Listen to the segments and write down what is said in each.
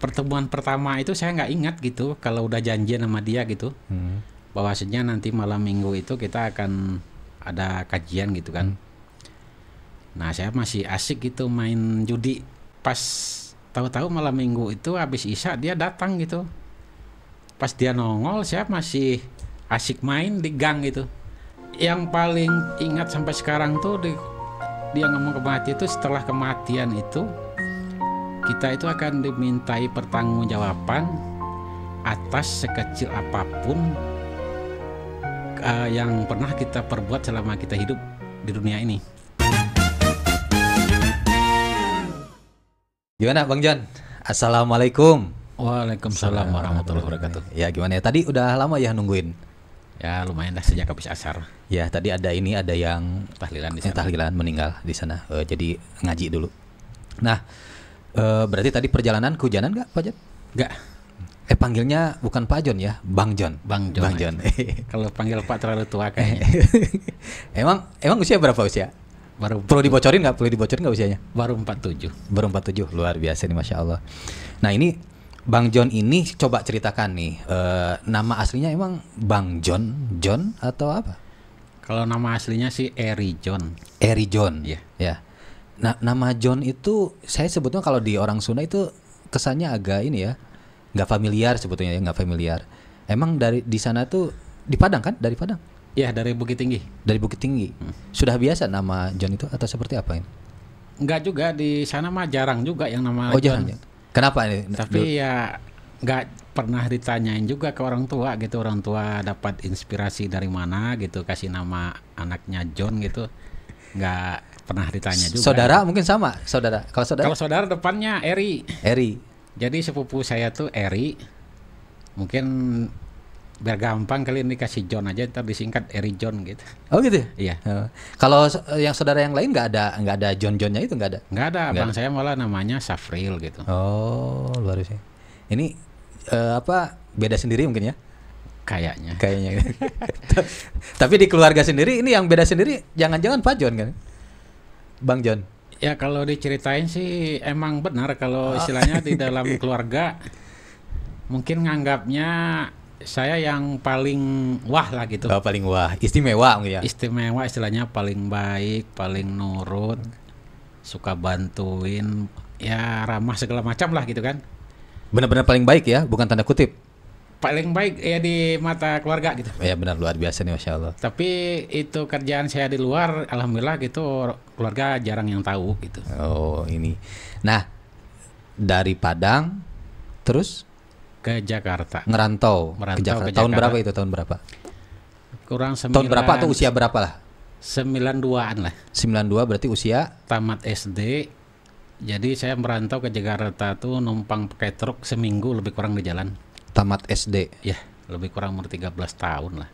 pertemuan pertama itu saya nggak ingat gitu kalau udah janjian sama dia gitu hmm. bahwasanya nanti malam minggu itu kita akan ada kajian gitu kan hmm. nah saya masih asik gitu main judi pas tahu-tahu malam minggu itu habis isya dia datang gitu pas dia nongol saya masih asik main di gang gitu yang paling ingat sampai sekarang tuh di, dia ngomong kematian itu setelah kematian itu kita itu akan dimintai pertanggungjawaban atas sekecil apapun uh, yang pernah kita perbuat selama kita hidup di dunia ini. Gimana Bang John? Assalamualaikum. Waalaikumsalam warahmatullahi wabarakatuh. Ya gimana ya? Tadi udah lama ya nungguin? Ya lumayan lah sejak habis asar. Ya tadi ada ini ada yang tahlilan di sana. tahlilan meninggal di sana. Uh, jadi ngaji dulu. Nah, Uh, berarti tadi perjalanan kehujanan gak nggak Pak Jon? Nggak. Eh panggilnya bukan Pak Jon ya, Bang Jon. Bang Jon. Bang Jon. Kalau panggil Pak terlalu tua kayaknya. emang emang usia berapa usia? Baru perlu dibocorin nggak? Perlu dibocorin nggak usianya? Baru 47. Baru 47, luar biasa nih masya Allah. Nah ini Bang John ini coba ceritakan nih uh, nama aslinya emang Bang John, John atau apa? Kalau nama aslinya sih Eri John. Eri John. Iya. Yeah. Yeah. Nah, nama John itu saya sebetulnya kalau di orang Sunda itu kesannya agak ini ya, nggak familiar sebetulnya ya, nggak familiar. Emang dari di sana tuh di Padang kan? Dari Padang? Ya dari Bukit Tinggi. Dari Bukit Tinggi. Hmm. Sudah biasa nama John itu atau seperti apa ini? Enggak juga di sana mah jarang juga yang nama oh, John. Jarang. Ya? Kenapa ini? Tapi ya nggak pernah ditanyain juga ke orang tua gitu orang tua dapat inspirasi dari mana gitu kasih nama anaknya John gitu nggak pernah ditanya juga. Saudara ya. mungkin sama, saudara. Kalau saudara? Kalau saudara depannya Eri. Eri. Jadi sepupu saya tuh Eri. Mungkin biar gampang kali ini kasih John aja ntar disingkat Eri John gitu. Oh gitu. Ya? Iya. Oh. Kalau yang saudara yang lain nggak ada nggak ada John Johnnya itu nggak ada. Nggak ada. Gak abang ada. saya malah namanya Safril gitu. Oh luar biasa. Ini uh, apa beda sendiri mungkin ya? Kayaknya. Kayaknya. Tapi di keluarga sendiri ini yang beda sendiri jangan-jangan Pak John kan? Bang John. Ya kalau diceritain sih emang benar kalau oh. istilahnya di dalam keluarga mungkin nganggapnya saya yang paling wah lah gitu. Oh, paling wah, istimewa ya. Istimewa istilahnya paling baik, paling nurut, suka bantuin, ya ramah segala macam lah gitu kan. Benar-benar paling baik ya, bukan tanda kutip paling baik ya di mata keluarga gitu. Ya benar luar biasa nih masya Allah. Tapi itu kerjaan saya di luar, alhamdulillah gitu keluarga jarang yang tahu gitu. Oh ini, nah dari Padang terus ke Jakarta. Ngerantau, Merantau ke Jakarta. Ke Jakarta. Tahun berapa itu tahun berapa? Kurang sembilan. Tahun berapa atau usia berapa lah? 92-an lah. dua berarti usia tamat SD. Jadi saya merantau ke Jakarta tuh numpang pakai truk seminggu lebih kurang di jalan tamat SD. Ya, lebih kurang umur 13 tahun lah.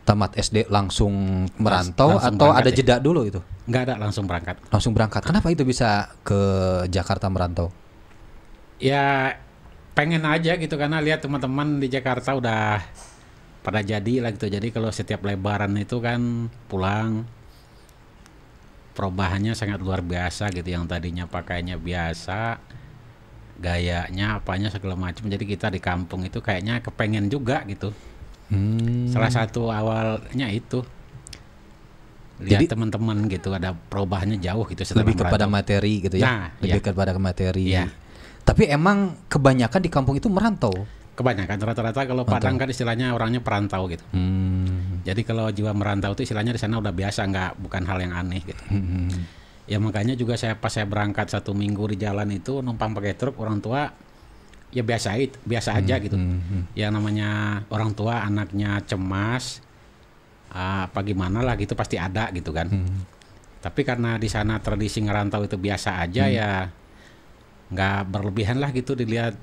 Tamat SD langsung merantau langsung atau ada ya? jeda ya? dulu itu? Enggak ada, langsung berangkat. Langsung berangkat. Kenapa itu bisa ke Jakarta merantau? Ya pengen aja gitu karena lihat teman-teman di Jakarta udah pada jadi lah gitu. Jadi kalau setiap lebaran itu kan pulang perubahannya sangat luar biasa gitu yang tadinya pakainya biasa gayanya apanya segala macam jadi kita di kampung itu kayaknya kepengen juga gitu hmm. salah satu awalnya itu lihat teman-teman gitu ada perubahannya jauh gitu lebih kepada kepada materi gitu ya nah, lebih ya. kepada materi ya. tapi emang kebanyakan di kampung itu merantau kebanyakan rata-rata kalau Mantap. Padang kan istilahnya orangnya perantau gitu hmm. jadi kalau jiwa merantau itu istilahnya di sana udah biasa nggak bukan hal yang aneh gitu hmm ya makanya juga saya pas saya berangkat satu minggu di jalan itu numpang pakai truk orang tua ya biasa itu biasa aja hmm, gitu hmm, hmm. ya namanya orang tua anaknya cemas ah, apa gimana lah gitu pasti ada gitu kan hmm, hmm. tapi karena di sana tradisi ngerantau itu biasa aja hmm. ya nggak berlebihan lah gitu dilihat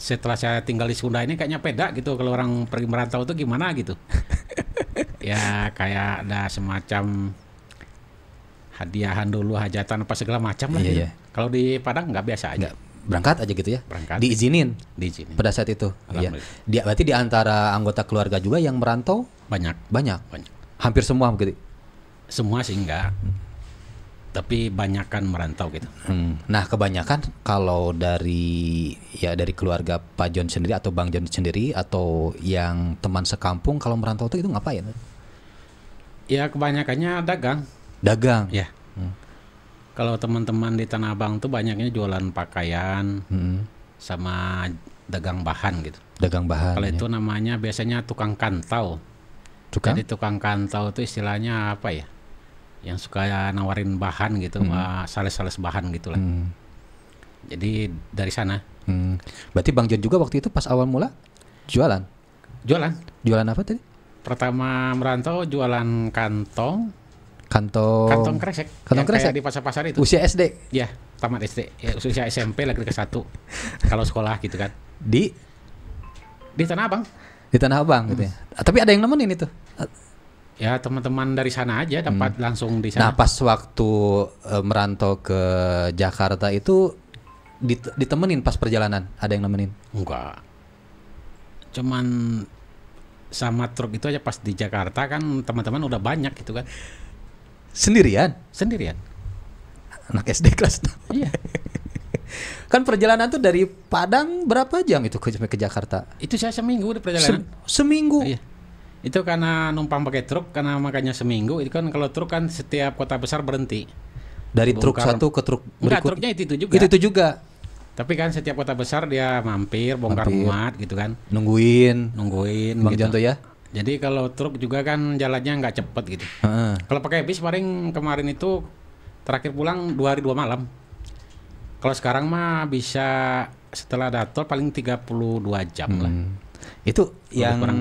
setelah saya tinggal di Sunda ini kayaknya peda gitu kalau orang pergi merantau itu gimana gitu ya kayak ada semacam hadiahan dulu hajatan apa segala macam lah. Iya, gitu. iya. Kalau di Padang nggak biasa aja. Nggak, berangkat aja gitu ya. Berangkat. Diizinin. Diizinin. Pada saat itu. Iya. Dia berarti di antara anggota keluarga juga yang merantau banyak. Banyak. Banyak. Hampir semua gitu. Semua sih enggak. Tapi banyakkan merantau gitu. Hmm. Nah, kebanyakan kalau dari ya dari keluarga Pak John sendiri atau Bang John sendiri atau yang teman sekampung kalau merantau itu itu ngapain? Ya kebanyakannya dagang Dagang. Ya. Hmm. Kalau teman-teman di Tanah Abang tuh banyaknya jualan pakaian hmm. sama dagang bahan gitu. Dagang bahan. Kalau ya. itu namanya biasanya tukang kantau. Tukang? Jadi tukang kantau itu istilahnya apa ya? Yang suka nawarin bahan gitu, hmm. Eh, sales-sales bahan gitulah. Hmm. Jadi dari sana. Hmm. Berarti Bang John juga waktu itu pas awal mula jualan. Jualan. Jualan apa tadi? Pertama merantau jualan kantong, kantong kantong kresek kantong kresek di pasar-pasar itu usia SD ya tamat SD ya, usia SMP lagi ke satu kalau sekolah gitu kan di di tanah abang di tanah abang hmm. gitu ya hmm. tapi ada yang nemenin itu ya teman-teman dari sana aja dapat hmm. langsung di sana nah pas waktu uh, merantau ke Jakarta itu dit ditemenin pas perjalanan ada yang nemenin enggak cuman sama truk itu aja pas di Jakarta kan teman-teman udah banyak gitu kan Sendirian, sendirian. Anak SD kelas Iya. kan perjalanan tuh dari Padang berapa jam itu ke, ke Jakarta? Itu saya seminggu udah perjalanan. Se seminggu. Iya. Itu karena numpang pakai truk karena makanya seminggu itu kan kalau truk kan setiap kota besar berhenti. Dari truk satu ke truk berikutnya. Enggak, truknya itu, itu juga. Itu, itu juga. Tapi kan setiap kota besar dia mampir bongkar mampir. muat gitu kan. Nungguin, nungguin Bang gitu. Janto ya. Jadi kalau truk juga kan jalannya nggak cepet gitu. Uh. Kalau pakai bis paling kemarin itu terakhir pulang dua hari dua malam. Kalau sekarang mah bisa setelah ada tol paling 32 jam hmm. lah. Itu Lalu yang kurang.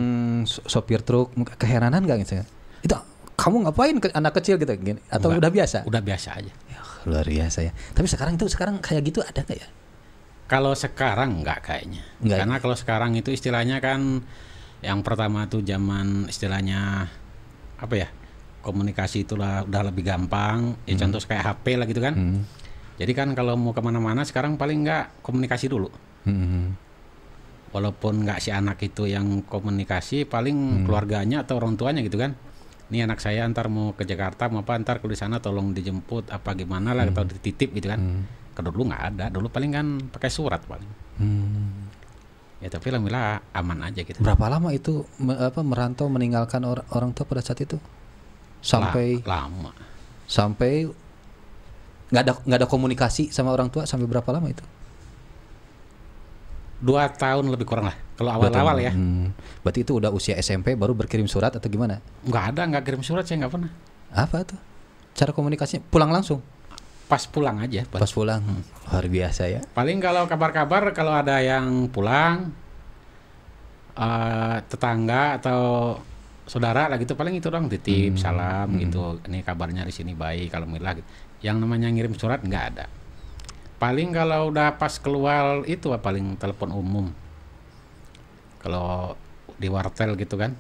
sopir truk keheranan nggak gitu? Ya? Itu kamu ngapain ke anak kecil gitu atau Enggak, udah biasa? Udah biasa aja. Ya, luar biasa ya. Tapi sekarang itu sekarang kayak gitu ada nggak ya? Kalau sekarang nggak kayaknya. Enggak Karena kalau sekarang itu istilahnya kan yang pertama tuh zaman istilahnya apa ya? Komunikasi itulah udah lebih gampang. Ya hmm. contoh kayak HP lah gitu kan. Hmm. Jadi kan kalau mau kemana-mana sekarang paling nggak komunikasi dulu. Hmm, hmm, hmm. Walaupun nggak si anak itu yang komunikasi, paling hmm. keluarganya atau orang tuanya gitu kan ini anak saya antar mau ke Jakarta mau apa antar ke di sana tolong dijemput apa gimana lah hmm. atau dititip gitu kan hmm. kalau dulu nggak ada dulu paling kan pakai surat paling hmm ya tapi alhamdulillah aman aja gitu berapa lama itu me, apa merantau meninggalkan or, orang tua pada saat itu sampai lama sampai nggak ada nggak ada komunikasi sama orang tua sampai berapa lama itu dua tahun lebih kurang lah kalau awal-awal ya hmm. berarti itu udah usia SMP baru berkirim surat atau gimana nggak ada nggak kirim surat saya nggak pernah apa tuh cara komunikasinya pulang langsung pas pulang aja pas, pas pulang luar biasa ya paling kalau kabar-kabar kalau ada yang pulang uh, tetangga atau saudara lah gitu paling itu dong titip hmm. salam hmm. gitu ini kabarnya di sini baik kalau milah gitu. yang namanya ngirim surat nggak ada paling kalau udah pas keluar itu paling telepon umum kalau di wartel gitu kan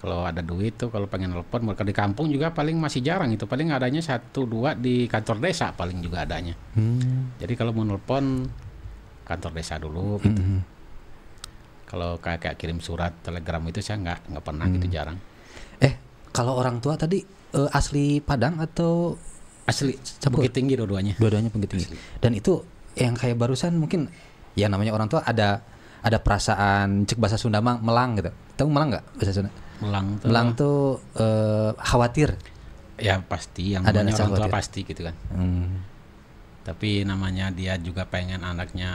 kalau ada duit tuh kalau pengen telepon mereka di kampung juga paling masih jarang itu paling adanya satu dua di kantor desa paling juga adanya hmm. jadi kalau mau telepon kantor desa dulu gitu hmm, hmm. kalau kayak, kayak kirim surat telegram itu saya nggak nggak pernah gitu, hmm. gitu jarang eh kalau orang tua tadi uh, asli Padang atau asli Bukit Tinggi dua-duanya dua-duanya Tinggi dan itu yang kayak barusan mungkin ya namanya orang tua ada ada perasaan cek bahasa Sunda melang gitu tahu melang nggak bahasa Sunda melang tuh melang tuh uh, khawatir ya pasti yang ada orang tua pasti gitu kan hmm. tapi namanya dia juga pengen anaknya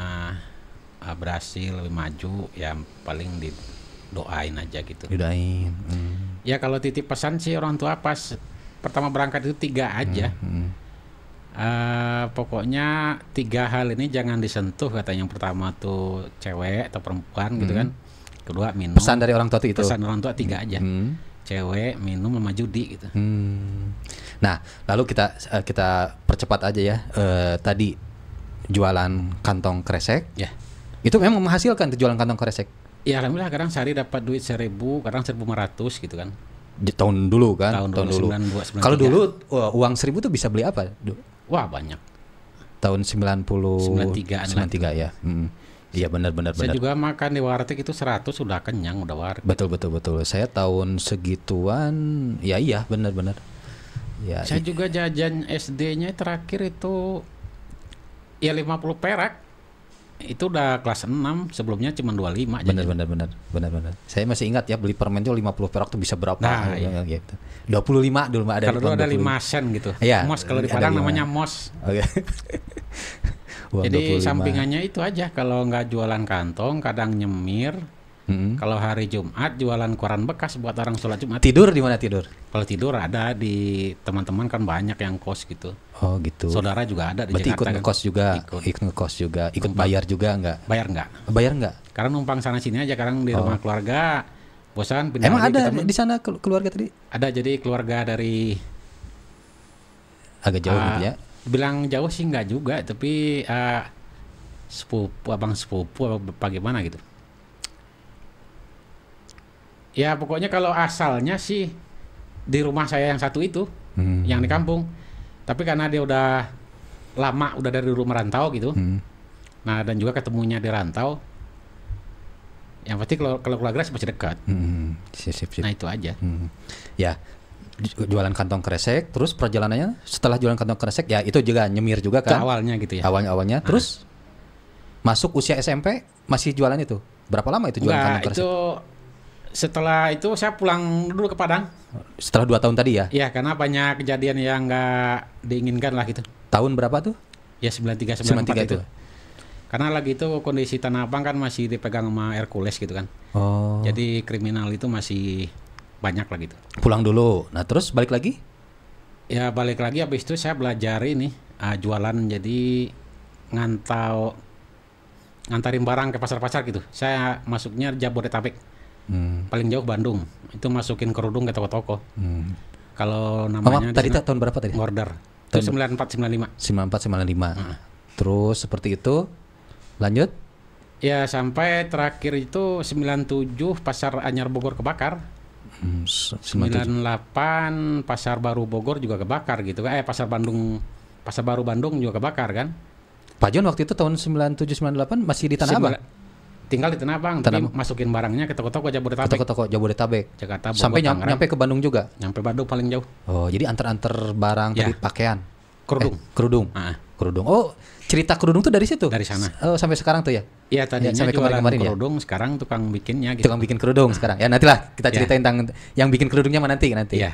uh, berhasil lebih maju ya paling doain aja gitu didoain hmm. ya kalau titip pesan sih orang tua pas pertama berangkat itu tiga aja hmm. Uh, pokoknya tiga hal ini jangan disentuh kata yang pertama tuh cewek atau perempuan gitu hmm. gitu kan kedua minum pesan dari orang tua itu pesan orang tua tiga hmm. aja hmm. cewek minum sama judi gitu hmm. nah lalu kita eh, kita percepat aja ya e, tadi jualan kantong kresek ya itu memang menghasilkan jualan kantong kresek ya alhamdulillah kadang sehari dapat duit seribu kadang seribu lima ratus gitu kan di tahun dulu kan tahun, tahun dulu, kalau dulu uang seribu tuh bisa beli apa wah banyak tahun sembilan tiga sembilan tiga ya hmm. Iya benar-benar. Saya benar. juga makan di warteg itu 100 sudah kenyang udah warteg. Betul betul betul. Saya tahun segituan ya iya benar-benar. Ya. Saya juga jajan SD-nya terakhir itu ya 50 perak itu udah kelas 6 sebelumnya cuma 25 benar benar benar benar benar saya masih ingat ya beli permen itu 50 perak tuh bisa berapa nah, ya, iya. gitu 25 dulu ada kalau dulu ada 5 sen gitu ya, mos kalau di Padang namanya mos oke okay. Uang Jadi 25. sampingannya itu aja kalau nggak jualan kantong, kadang nyemir. Hmm. Kalau hari Jumat jualan koran bekas buat orang sholat Jumat. Tidur di mana tidur? Kalau tidur ada di teman-teman kan banyak yang kos gitu. Oh gitu. Saudara juga ada di Berarti Jakarta. ikut ngekos kan? juga, ikut, ikut ngekos juga, ikut, Numpang. bayar juga nggak? Bayar nggak? Bayar nggak? Karena numpang sana sini aja, Karena di oh. rumah keluarga bosan. Pindah Emang ada di sana keluarga tadi? Ada jadi keluarga dari agak jauh uh, gitu ya bilang jauh sih nggak juga tapi uh, sepupu abang sepupu apa bagaimana gitu ya pokoknya kalau asalnya sih di rumah saya yang satu itu hmm. yang di kampung tapi karena dia udah lama udah dari rumah rantau gitu hmm. nah dan juga ketemunya di rantau yang pasti kalau kalau keluarga masih dekat hmm. sip, sip, sip. nah itu aja hmm. ya jualan kantong kresek terus perjalanannya setelah jualan kantong kresek ya itu juga nyemir juga kan awalnya gitu ya awalnya awalnya ah. terus masuk usia SMP masih jualan itu berapa lama itu jualan Nggak, kantong kresek itu setelah itu saya pulang dulu ke Padang. Setelah dua tahun tadi ya? ya karena banyak kejadian yang nggak diinginkan lah gitu. Tahun berapa tuh? Ya sembilan tiga sembilan tiga itu. Karena lagi itu kondisi Tanah Abang kan masih dipegang sama Hercules gitu kan. Oh. Jadi kriminal itu masih banyak lah gitu. Pulang dulu. Nah, terus balik lagi? Ya, balik lagi habis itu saya belajar ini uh, jualan jadi ngantau ngantarin barang ke pasar-pasar gitu. Saya masuknya Jabodetabek. Hmm. Paling jauh Bandung. Itu masukin kerudung ke toko-toko. Hmm. Kalau namanya Mama, tadi tahun berapa tadi? Order. Itu lima. Sembilan empat sembilan lima hmm. Terus seperti itu lanjut Ya sampai terakhir itu 97 pasar Anyar Bogor kebakar sembilan delapan Pasar Baru Bogor juga kebakar gitu eh Pasar Bandung Pasar Baru Bandung juga kebakar kan Pak John waktu itu tahun sembilan tujuh sembilan delapan masih di Tanah Abang tinggal di Tanah Abang tapi masukin barangnya ke toko-toko Jabodetabek toko-toko Jabodetabek Jakarta Bogor, sampai nyam, nyampe ke Bandung juga nyampe Bandung paling jauh oh jadi antar-antar barang ya. tadi pakaian kerudung eh, kerudung ah. kerudung oh cerita kerudung tuh dari situ dari sana oh, sampai sekarang tuh ya Iya tadi iya, ya, sampai kemarin kemarin kerudung sekarang tukang bikinnya gitu. tukang bikin kerudung nah. sekarang ya nantilah kita iya. ceritain ya. tentang yang bikin kerudungnya mana nanti nanti ya.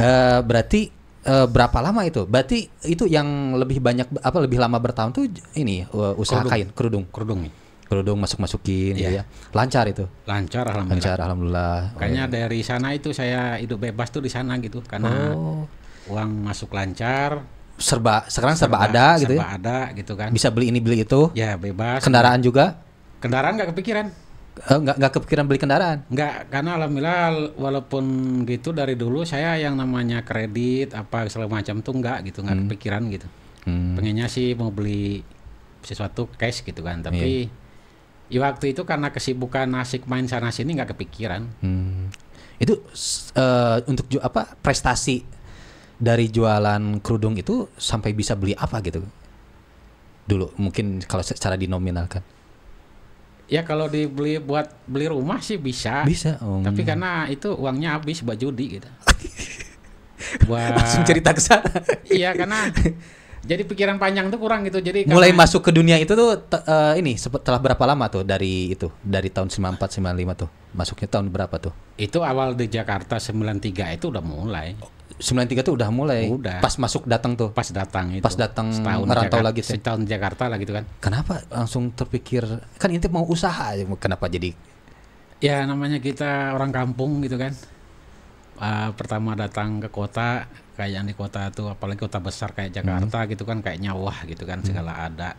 uh, berarti uh, berapa lama itu berarti itu yang lebih banyak apa lebih lama bertahun tuh ini uh, eh, usaha kerudung. kain kerudung kerudung nih kerudung ya. masuk masukin gitu yeah. ya lancar itu lancar alhamdulillah lancar alhamdulillah kayaknya oh, iya. dari sana itu saya hidup bebas tuh di sana gitu karena oh. uang masuk lancar serba sekarang serba, serba ada serba gitu ya? serba ada gitu kan. Bisa beli ini beli itu. Ya, bebas. Kendaraan juga? Kendaraan nggak kepikiran. Eh, nggak nggak kepikiran beli kendaraan? Nggak, karena alhamdulillah walaupun gitu dari dulu saya yang namanya kredit apa segala macam tuh nggak gitu, nggak hmm. kepikiran gitu. Hmm. Pengennya sih mau beli sesuatu cash gitu kan, tapi yeah. ya waktu itu karena kesibukan asik main sana sini nggak kepikiran. Hmm. Itu uh, untuk apa prestasi dari jualan kerudung itu sampai bisa beli apa gitu dulu mungkin kalau secara dinominalkan ya kalau dibeli buat beli rumah sih bisa bisa om. Oh. tapi karena itu uangnya habis buat judi gitu buat langsung cerita ke iya karena jadi pikiran panjang tuh kurang gitu jadi mulai karena... masuk ke dunia itu tuh uh, ini setelah berapa lama tuh dari itu dari tahun 94 95 tuh masuknya tahun berapa tuh itu awal di Jakarta 93 itu udah mulai 93 tuh udah mulai. Udah. Pas masuk datang tuh. Pas datang itu. Pas datang merantau lagi tuh. Setahun Jakarta lah gitu kan. Kenapa langsung terpikir kan inti mau usaha kenapa jadi Ya namanya kita orang kampung gitu kan. Uh, pertama datang ke kota kayak yang di kota tuh apalagi kota besar kayak hmm. Jakarta hmm. gitu kan kayak wah gitu kan hmm. segala ada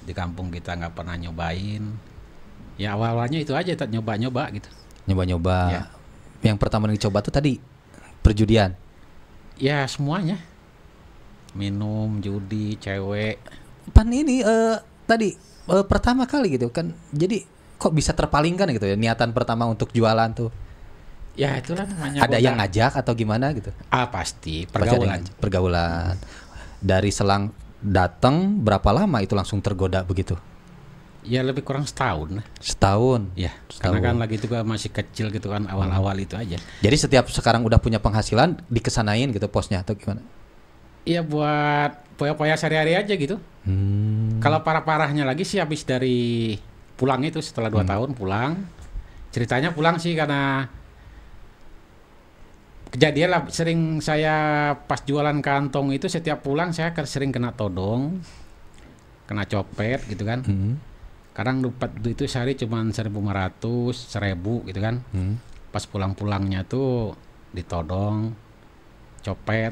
di kampung kita nggak pernah nyobain ya awalnya itu aja nyoba-nyoba gitu nyoba-nyoba ya. yang pertama yang dicoba tuh tadi perjudian ya semuanya minum judi cewek pan ini uh, tadi uh, pertama kali gitu kan jadi kok bisa terpalingkan gitu ya niatan pertama untuk jualan tuh ya itulah namanya ada yang ngajak atau gimana gitu ah pasti pergaulan pergaulan dari selang datang berapa lama itu langsung tergoda begitu Ya lebih kurang setahun. Setahun. Ya. Setahun. Karena kan lagi itu kan masih kecil gitu kan awal-awal hmm. itu aja. Jadi setiap sekarang udah punya penghasilan dikesanain gitu posnya atau gimana? Iya buat poya-poya sehari-hari aja gitu. Hmm. Kalau parah-parahnya lagi sih habis dari pulang itu setelah dua hmm. tahun pulang. Ceritanya pulang sih karena kejadian lah sering saya pas jualan kantong itu setiap pulang saya sering kena todong, kena copet gitu kan. Hmm kadang dapat itu sehari cuma seribu ratus seribu gitu kan hmm. pas pulang-pulangnya tuh ditodong copet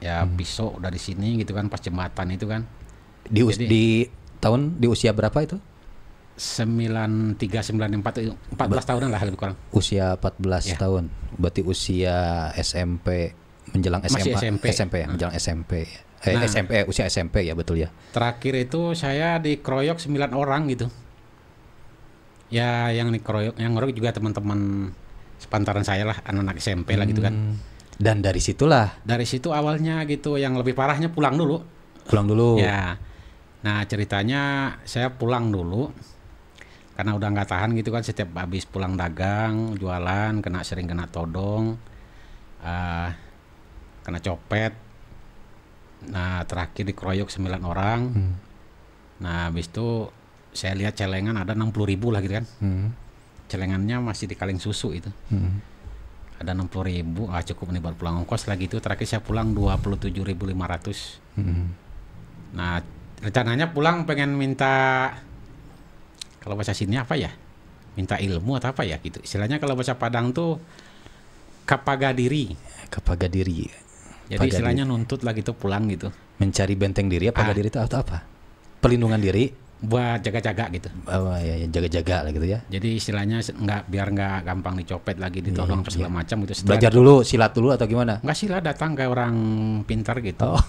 ya hmm. pisau dari sini gitu kan pas jembatan itu kan di us Jadi, di tahun di usia berapa itu sembilan tiga sembilan empat empat belas tahunan lah lebih kurang usia empat ya. tahun berarti usia SMP menjelang SMP SMP ya hmm. menjelang SMP ya eh, nah, SMP eh, usia SMP ya betul ya terakhir itu saya dikeroyok 9 orang gitu ya yang dikeroyok yang ngeroyok juga teman-teman sepantaran saya lah anak-anak SMP lah gitu kan hmm. dan dari situlah dari situ awalnya gitu yang lebih parahnya pulang dulu pulang dulu ya nah ceritanya saya pulang dulu karena udah nggak tahan gitu kan setiap habis pulang dagang jualan kena sering kena todong uh, kena copet Nah terakhir dikeroyok 9 orang. Hmm. Nah habis itu saya lihat celengan ada 60 ribu lah gitu kan. Hmm. Celengannya masih di kaleng susu itu. Hmm. Ada 60 ribu, ah cukup nih buat pulang ongkos lagi itu. Terakhir saya pulang ribu 27.500. Hmm. Nah rencananya pulang pengen minta kalau bahasa sini apa ya? Minta ilmu atau apa ya gitu. Istilahnya kalau bahasa Padang tuh kapaga diri. Kapaga diri jadi istilahnya nuntut lah gitu pulang gitu. Mencari benteng diri apa ah. diri itu atau apa? Pelindungan diri buat jaga-jaga gitu. Oh ya, jaga-jaga lah gitu ya. Jadi istilahnya nggak biar nggak gampang dicopet lagi iya, ditodong yeah, segala yeah. macam gitu. Setelah Belajar dulu silat dulu atau gimana? Nggak silat datang kayak orang pintar gitu. Oh.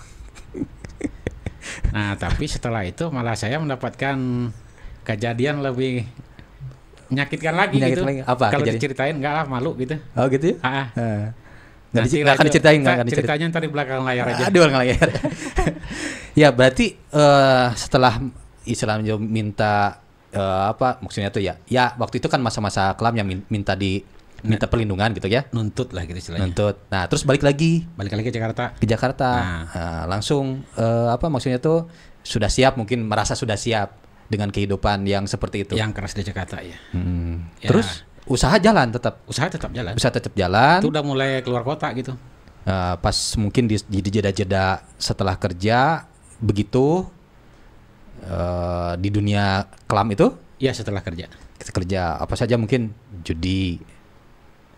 nah tapi setelah itu malah saya mendapatkan kejadian lebih menyakitkan lagi Menyakit gitu. Lagi. Apa? Kalau diceritain nggak lah malu gitu. Oh gitu ya? Ah. Uh. Nggak, nah, akan diceritain, nggak akan diceritain. Ceritanya ntar di belakang layar aja. Di belakang layar. ya berarti uh, setelah Islam minta uh, apa maksudnya itu ya? Ya waktu itu kan masa-masa kelam yang minta di minta perlindungan gitu ya nuntut lah gitu istilahnya nuntut nah terus balik lagi balik lagi ke Jakarta ke Jakarta nah. Nah, langsung uh, apa maksudnya itu sudah siap mungkin merasa sudah siap dengan kehidupan yang seperti itu yang keras di Jakarta ya, hmm. ya. terus usaha jalan tetap. Usaha tetap jalan. Usaha tetap jalan. Itu udah mulai keluar kota gitu. Uh, pas mungkin di, di jeda-jeda setelah kerja begitu uh, di dunia kelam itu? ya setelah kerja. Kerja apa saja mungkin judi,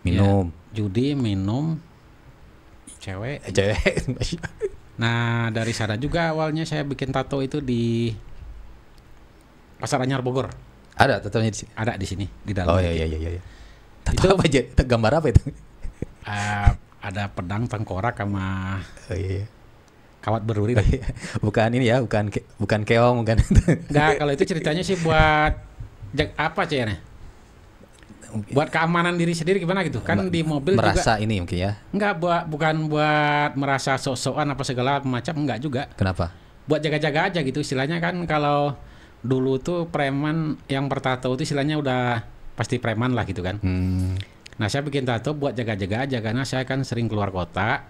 minum. Ya, judi, minum, cewek. Eh, cewek. nah dari sana juga awalnya saya bikin tato itu di Pasar Anyar Bogor. Ada tatonya di sini. Ada di sini di dalam. Oh iya iya iya iya. Tato itu, apa aja? Gambar apa itu? Uh, ada pedang tengkorak sama oh, iya. iya. kawat beruri. Oh, iya. Bukan ini ya, bukan ke, bukan keong, bukan. Enggak, kalau itu ceritanya sih buat jak, apa ya? Buat keamanan diri sendiri gimana gitu? Kan di mobil merasa juga, ini mungkin ya. Enggak buat bukan buat merasa sok-sokan apa segala macam enggak juga. Kenapa? Buat jaga-jaga aja gitu istilahnya kan kalau dulu tuh preman yang bertato itu istilahnya udah pasti preman lah gitu kan. Hmm. Nah saya bikin tato buat jaga-jaga aja karena saya kan sering keluar kota,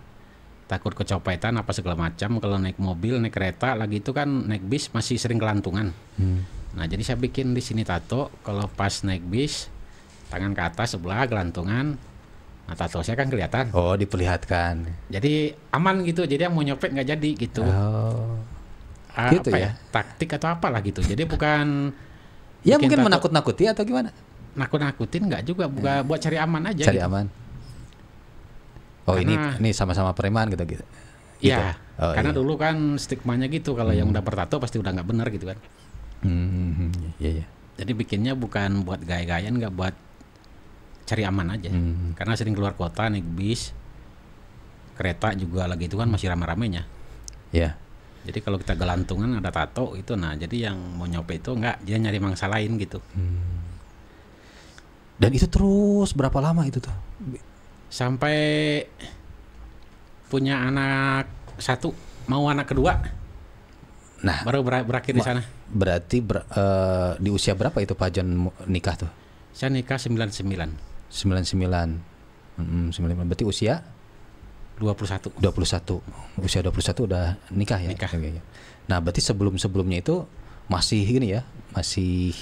takut kecopetan apa segala macam. Kalau naik mobil, naik kereta, lagi itu kan naik bis masih sering kelantungan. Hmm. Nah jadi saya bikin di sini tato. Kalau pas naik bis, tangan ke atas sebelah kelantungan, Nah tato saya kan kelihatan. Oh diperlihatkan. Jadi aman gitu. Jadi yang mau nyopet nggak jadi gitu. Oh gitu apa ya? ya taktik atau apalah gitu jadi bukan ya mungkin menakut-nakuti atau gimana nakut-nakutin nggak juga buka, ya. buat cari aman aja cari gitu. aman oh karena, ini ini sama-sama preman gitu gitu ya gitu. Oh, karena iya. dulu kan stigmanya gitu kalau hmm. yang udah bertato pasti udah nggak benar gitu kan hmm, hmm, hmm, iya, iya. jadi bikinnya bukan buat gaya-gayaan nggak buat cari aman aja hmm. karena sering keluar kota naik bis kereta juga lagi itu kan masih ramai-ramainya ya jadi kalau kita gelantungan ada tato itu nah jadi yang mau nyopet itu enggak dia nyari mangsa lain gitu. Hmm. Dan itu terus berapa lama itu tuh? Sampai punya anak satu mau anak kedua. Nah, baru ber berakhir di sana. Berarti ber uh, di usia berapa itu Pak John nikah tuh? Saya nikah 99. 99. Mm -hmm, 99. Berarti usia 21. 21. Usia 21 udah nikah ya. Nikah. Iya, iya. Nah, berarti sebelum-sebelumnya itu masih ini ya, masih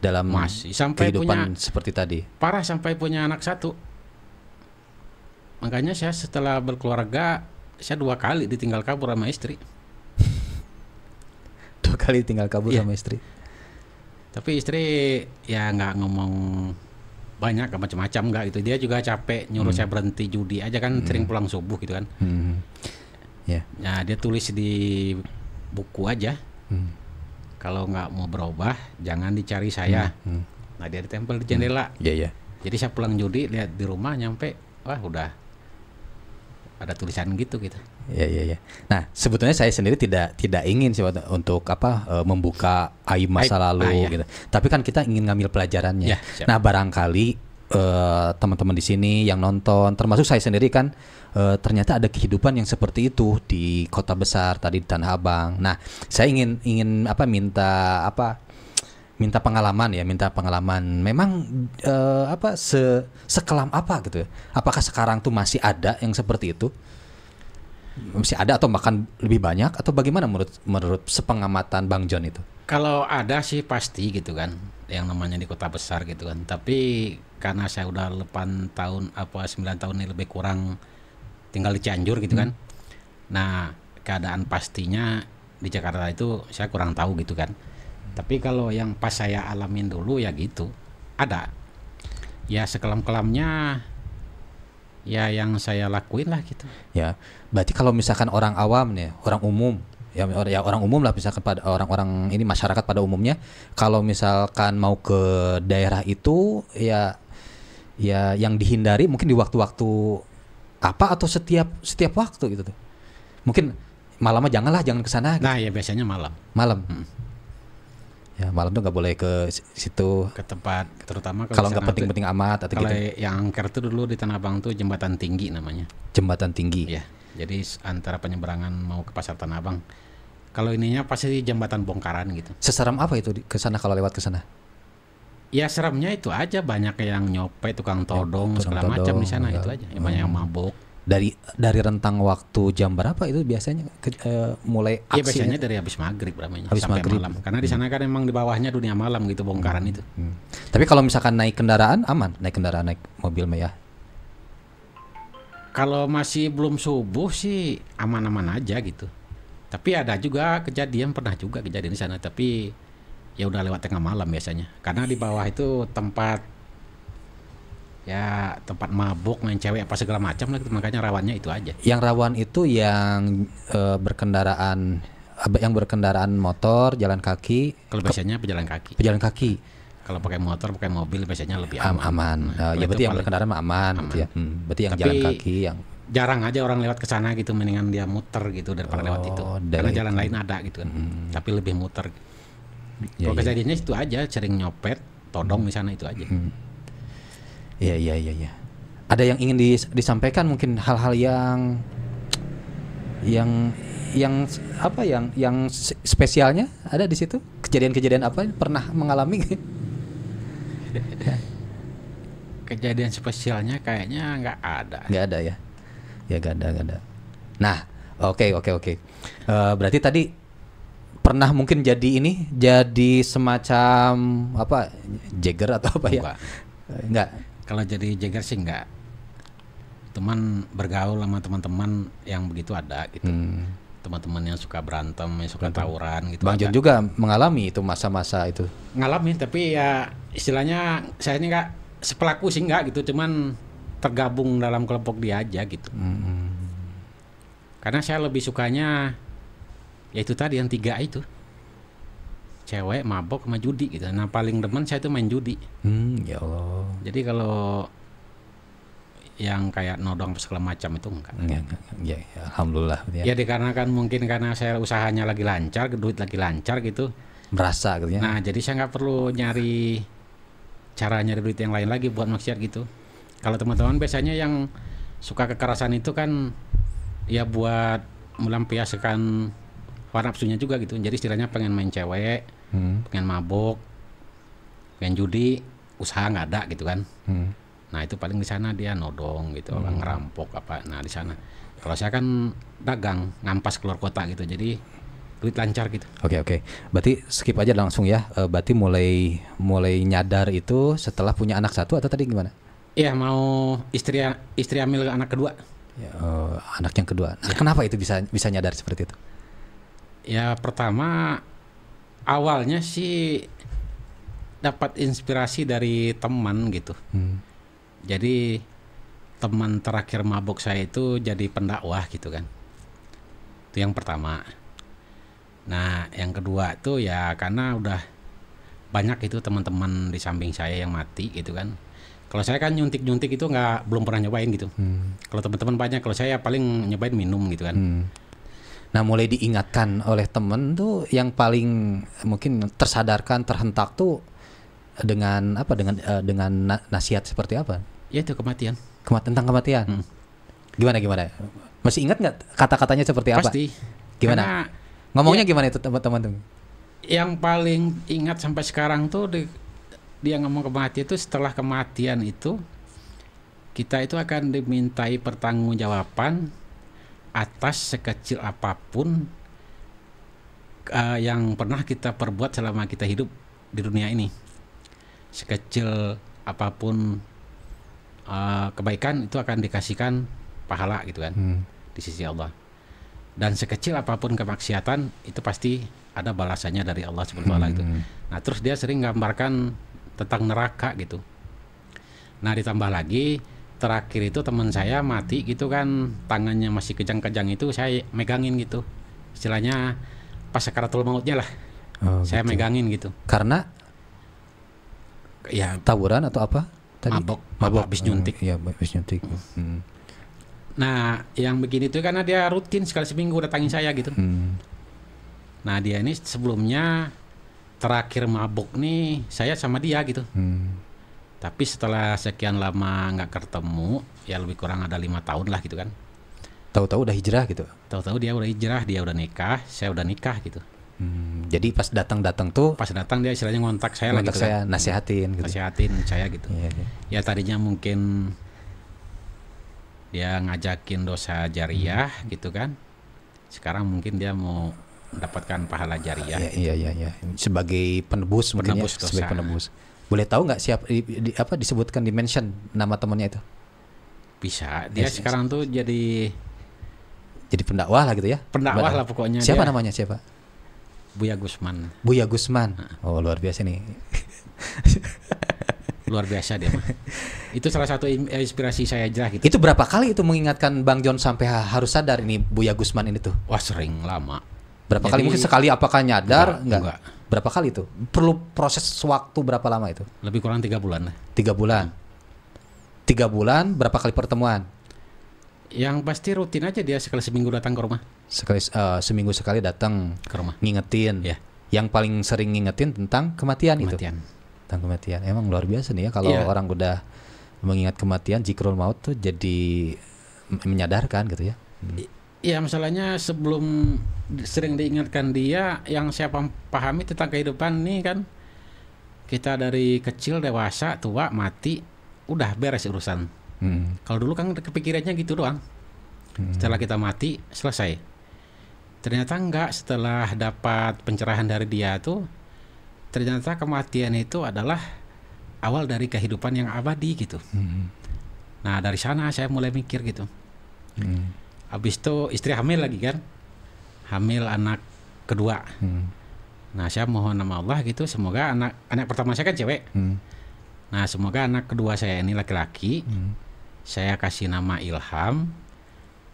dalam masih sampai kehidupan punya, seperti tadi. Parah sampai punya anak satu. Makanya saya setelah berkeluarga, saya dua kali ditinggal kabur sama istri. dua kali tinggal kabur yeah. sama istri. Tapi istri ya nggak ngomong banyak macam-macam nggak gitu dia juga capek nyuruh hmm. saya berhenti judi aja kan hmm. sering pulang subuh gitu kan hmm. yeah. nah dia tulis di buku aja hmm. kalau nggak mau berubah jangan dicari saya hmm. hmm. nah dia ditempel di jendela hmm. yeah, yeah. jadi saya pulang judi lihat di rumah nyampe wah udah ada tulisan gitu gitu Ya, ya, ya. Nah, sebetulnya saya sendiri tidak tidak ingin sih untuk apa eh, membuka aib masa aib, lalu ah, iya. gitu. Tapi kan kita ingin ngambil pelajarannya. Ya, nah, barangkali eh, teman-teman uh, di sini yang nonton, termasuk saya sendiri kan uh, ternyata ada kehidupan yang seperti itu di kota besar tadi di Tanah Abang. Nah, saya ingin ingin apa minta apa minta pengalaman ya, minta pengalaman. Memang uh, apa se sekelam apa gitu. Ya? Apakah sekarang tuh masih ada yang seperti itu? masih ada atau bahkan lebih banyak atau bagaimana menurut menurut sepengamatan Bang John itu? Kalau ada sih pasti gitu kan, yang namanya di kota besar gitu kan. Tapi karena saya udah 8 tahun apa 9 tahun ini lebih kurang tinggal di Cianjur gitu kan. hmm. kan. Nah, keadaan pastinya di Jakarta itu saya kurang tahu gitu kan. Tapi kalau yang pas saya alamin dulu ya gitu, ada. Ya sekelam-kelamnya ya yang saya lakuin lah gitu. Ya, berarti kalau misalkan orang awam nih, orang umum ya, ya orang umum lah misalkan pada orang-orang ini masyarakat pada umumnya kalau misalkan mau ke daerah itu ya ya yang dihindari mungkin di waktu-waktu apa atau setiap setiap waktu gitu tuh. Mungkin malamnya janganlah jangan ke sana. Gitu. Nah, ya biasanya malam. Malam. Hmm ya malam tuh nggak boleh ke situ ke tempat terutama kalau nggak penting-penting amat atau kalau gitu. yang angker tuh dulu di Tanah Abang tuh jembatan tinggi namanya jembatan tinggi ya jadi antara penyeberangan mau ke pasar Tanah Abang kalau ininya pasti jembatan bongkaran gitu seseram apa itu ke sana kalau lewat ke sana Ya seramnya itu aja banyak yang nyopet, tukang todong, ya, segala macam di sana itu ya. aja. banyak yang hmm. mabuk dari dari rentang waktu jam berapa itu biasanya ke, uh, mulai iya, aksi ya biasanya dari habis maghrib ramainya habis sampai maghrib. malam karena di hmm. sana kan memang di bawahnya dunia malam gitu bongkaran hmm. itu hmm. tapi kalau misalkan naik kendaraan aman naik kendaraan naik mobil mah ya kalau masih belum subuh sih aman-aman aja gitu tapi ada juga kejadian pernah juga kejadian di sana tapi ya udah lewat tengah malam biasanya karena di bawah itu tempat ya tempat mabuk main cewek apa segala macam lah gitu. makanya rawannya itu aja yang rawan itu yang e, berkendaraan eh, yang berkendaraan motor jalan kaki kalau biasanya pejalan kaki pejalan kaki kalau pakai motor pakai mobil biasanya lebih aman, aman. Nah, eh, ya berarti yang berkendaraan aman, aman. Gitu ya hmm. berarti yang Tapi, jalan kaki yang jarang aja orang lewat ke sana gitu mendingan dia muter gitu daripada oh, lewat itu oh, dari karena jalan lain ada gitu kan hmm. tapi lebih muter ya, kalau ya. kejadiannya itu aja sering nyopet todong di sana itu aja hmm. Iya iya iya ya. Ada yang ingin dis disampaikan mungkin hal-hal yang yang yang apa yang yang spesialnya ada di situ? Kejadian-kejadian apa yang pernah mengalami? Ya. Kejadian spesialnya kayaknya nggak ada. Nggak ada ya. Ya nggak ada nggak ada. Nah, oke okay, oke okay, oke. Okay. Uh, eh, berarti tadi pernah mungkin jadi ini jadi semacam apa jagger atau apa Enggak. ya? Enggak. Kalau jadi jagger sih enggak. Teman bergaul sama teman-teman yang begitu ada gitu. teman hmm. Teman-teman yang suka berantem, yang suka berantem. tawuran gitu. Bang John juga mengalami itu masa-masa itu. Ngalami, tapi ya istilahnya saya ini enggak sepelaku sih enggak gitu, cuman tergabung dalam kelompok dia aja gitu. Hmm. Karena saya lebih sukanya yaitu tadi yang tiga itu cewek mabok sama judi gitu. Nah paling demen saya itu main judi. Hmm, ya Allah. Jadi kalau yang kayak nodong segala macam itu enggak. Ya, Ya, ya, alhamdulillah. Ya. ya dikarenakan mungkin karena saya usahanya lagi lancar, duit lagi lancar gitu. Merasa gitu ya. Nah jadi saya nggak perlu nyari cara nyari duit yang lain lagi buat maksiat gitu. Kalau teman-teman biasanya yang suka kekerasan itu kan ya buat melampiaskan warna juga gitu. Jadi istilahnya pengen main cewek, hmm. pengen mabok pengen judi usaha nggak ada gitu kan hmm. nah itu paling di sana dia nodong gitu hmm. ngerampok apa nah di sana kalau saya kan dagang ngampas keluar kota gitu jadi duit lancar gitu. Oke okay, oke. Okay. Berarti skip aja langsung ya. Eh, berarti mulai mulai nyadar itu setelah punya anak satu atau tadi gimana? Iya mau istri istri hamil anak kedua. uh, anak yang kedua. Nah, Kenapa itu bisa bisa nyadar seperti itu? Ya pertama awalnya sih dapat inspirasi dari teman gitu. Hmm. Jadi teman terakhir mabuk saya itu jadi pendakwah gitu kan. Itu yang pertama. Nah, yang kedua itu ya karena udah banyak itu teman-teman di samping saya yang mati gitu kan. Kalau saya kan nyuntik-nyuntik itu nggak belum pernah nyobain gitu. Hmm. Kalau teman-teman banyak, kalau saya paling nyobain minum gitu kan. Hmm Nah, mulai diingatkan oleh temen tuh yang paling mungkin tersadarkan, terhentak tuh dengan apa? Dengan uh, dengan na nasihat seperti apa? Ya itu kematian. Kematian tentang kematian. Hmm. Gimana gimana? Masih ingat nggak kata-katanya seperti Pasti. apa? Pasti. Gimana? Karena Ngomongnya ya, gimana itu teman-teman tuh? Yang paling ingat sampai sekarang tuh di, dia ngomong kematian itu setelah kematian itu kita itu akan dimintai pertanggungjawaban atas sekecil apapun uh, yang pernah kita perbuat selama kita hidup di dunia ini. Sekecil apapun uh, kebaikan itu akan dikasihkan pahala gitu kan hmm. di sisi Allah. Dan sekecil apapun kemaksiatan itu pasti ada balasannya dari Allah Subhanahu wa itu. Hmm. Nah, terus dia sering gambarkan tentang neraka gitu. Nah, ditambah lagi terakhir itu teman saya mati gitu kan tangannya masih kejang-kejang itu saya megangin gitu istilahnya pas sekaratul mautnya lah oh, saya gitu. megangin gitu karena ya tawuran atau apa tadi mabok mabok habis nyuntik uh, ya habis nyuntik hmm. hmm. nah yang begini itu karena dia rutin sekali seminggu datangi saya gitu hmm. nah dia ini sebelumnya terakhir mabok nih saya sama dia gitu hmm tapi setelah sekian lama nggak ketemu, ya lebih kurang ada lima tahun lah gitu kan. Tahu-tahu udah hijrah gitu. Tahu-tahu dia udah hijrah, dia udah nikah, saya udah nikah gitu. Hmm, jadi pas datang-datang tuh pas datang dia istilahnya ngontak saya lagi, gitu kan. saya kan. nasihatin gitu. Nasihatin saya gitu. Yeah, yeah. Ya tadinya mungkin dia ngajakin dosa jariah hmm. gitu kan. Sekarang mungkin dia mau mendapatkan pahala jariah. Iya gitu. iya iya iya. Sebagai penebus, penebus mungkin ya, dosa. sebagai penebus. Boleh tahu nggak siapa di, di, apa disebutkan di mention nama temannya itu? Bisa. Dia yes, sekarang yes. tuh jadi jadi pendakwah lah gitu ya. Pendakwah Badan. lah pokoknya. Siapa dia? namanya siapa? Buya Gusman. Buya Gusman. Oh, luar biasa nih. luar biasa dia mah. Itu salah satu eh, inspirasi saya aja gitu. Itu berapa kali itu mengingatkan Bang John sampai harus sadar ini Buya Gusman ini tuh? Wah, sering lama. Berapa Jadi, kali mungkin sekali apakah nyadar enggak? Enggak. enggak. Berapa kali itu? Perlu proses waktu berapa lama itu? Lebih kurang tiga bulan. lah. Tiga bulan. Tiga bulan, berapa kali pertemuan? Yang pasti rutin aja dia sekali seminggu datang ke rumah. Sekali uh, seminggu sekali datang ke rumah. Ngingetin. Ya. Yang paling sering ngingetin tentang kematian, kematian. itu. Tentang kematian. Emang luar biasa nih ya kalau ya. orang udah mengingat kematian, jikrul maut tuh jadi menyadarkan gitu ya ya masalahnya sebelum sering diingatkan dia yang siapa pahami tentang kehidupan nih kan kita dari kecil dewasa tua mati udah beres urusan hmm. kalau dulu kan kepikirannya gitu doang hmm. setelah kita mati selesai ternyata enggak setelah dapat pencerahan dari dia tuh ternyata kematian itu adalah awal dari kehidupan yang abadi gitu hmm. nah dari sana saya mulai mikir gitu hmm habis itu istri hamil lagi kan hamil anak kedua hmm. nah saya mohon nama Allah gitu semoga anak anak pertama saya kan cewek hmm. nah semoga anak kedua saya ini laki-laki hmm. saya kasih nama Ilham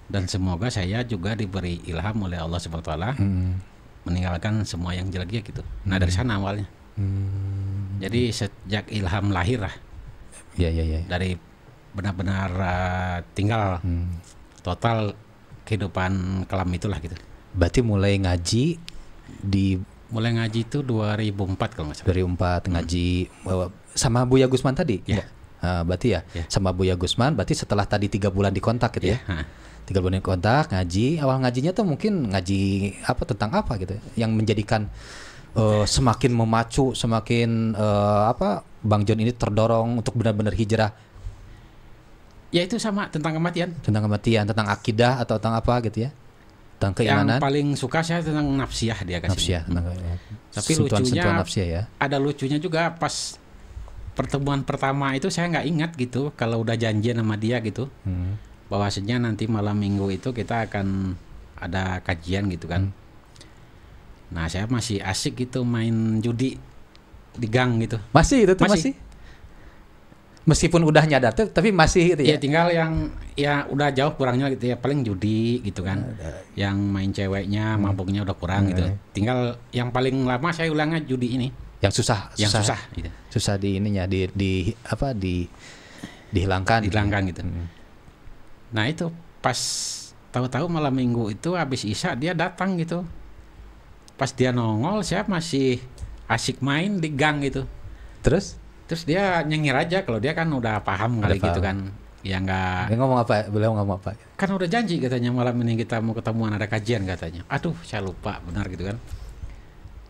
dan semoga saya juga diberi ilham oleh Allah Subhanahu wa hmm. meninggalkan semua yang jelek ya gitu. Nah, hmm. dari sana awalnya. Hmm. Jadi sejak ilham lahir lah. Ya, ya, ya. Dari benar-benar uh, tinggal hmm. total kehidupan kelam itulah gitu. Berarti mulai ngaji di mulai ngaji itu 2004 kalau nggak salah. 2004 hmm. ngaji hmm. sama Buya Gusman tadi. Yeah. Ya. Iya. Uh, berarti ya yeah. sama Buya Gusman. Berarti setelah tadi tiga bulan dikontak gitu yeah. ya. ya tiga bulan dikontak ngaji. Awal ngajinya tuh mungkin ngaji apa tentang apa gitu yang menjadikan uh, semakin memacu, semakin uh, apa Bang John ini terdorong untuk benar-benar hijrah Ya itu sama tentang kematian. Tentang kematian, tentang akidah atau tentang apa gitu ya? Tentang keimanan. Yang paling suka saya tentang nafsiyah dia kasih. Nafsiah. Tentang hmm. Tapi sentuhan, lucunya sentuhan nafsiyah, ya. Ada lucunya juga pas pertemuan pertama itu saya nggak ingat gitu kalau udah janji sama dia gitu. Hmm. Bahwasanya nanti malam minggu itu kita akan ada kajian gitu kan. Hmm. Nah saya masih asik gitu main judi di gang gitu. Masih itu tuh masih meskipun udah nyadar tuh, tapi masih gitu ya. Ya tinggal yang ya udah jauh kurangnya gitu ya paling judi gitu kan. Yang main ceweknya hmm. mabuknya udah kurang hmm. gitu. Tinggal yang paling lama saya ulangnya judi ini. Yang susah, yang susah, susah, gitu. susah di ininya di di apa di dihilangkan. Dihilangkan gitu. Hmm. Nah itu pas tahu-tahu malam minggu itu habis isya dia datang gitu. Pas dia nongol saya masih asik main di gang gitu. Terus terus dia nyengir aja kalau dia kan udah paham udah kali gitu paham. gitu kan ya nggak dia ngomong apa beliau ngomong apa kan udah janji katanya malam ini kita mau ketemuan ada kajian katanya aduh saya lupa benar gitu kan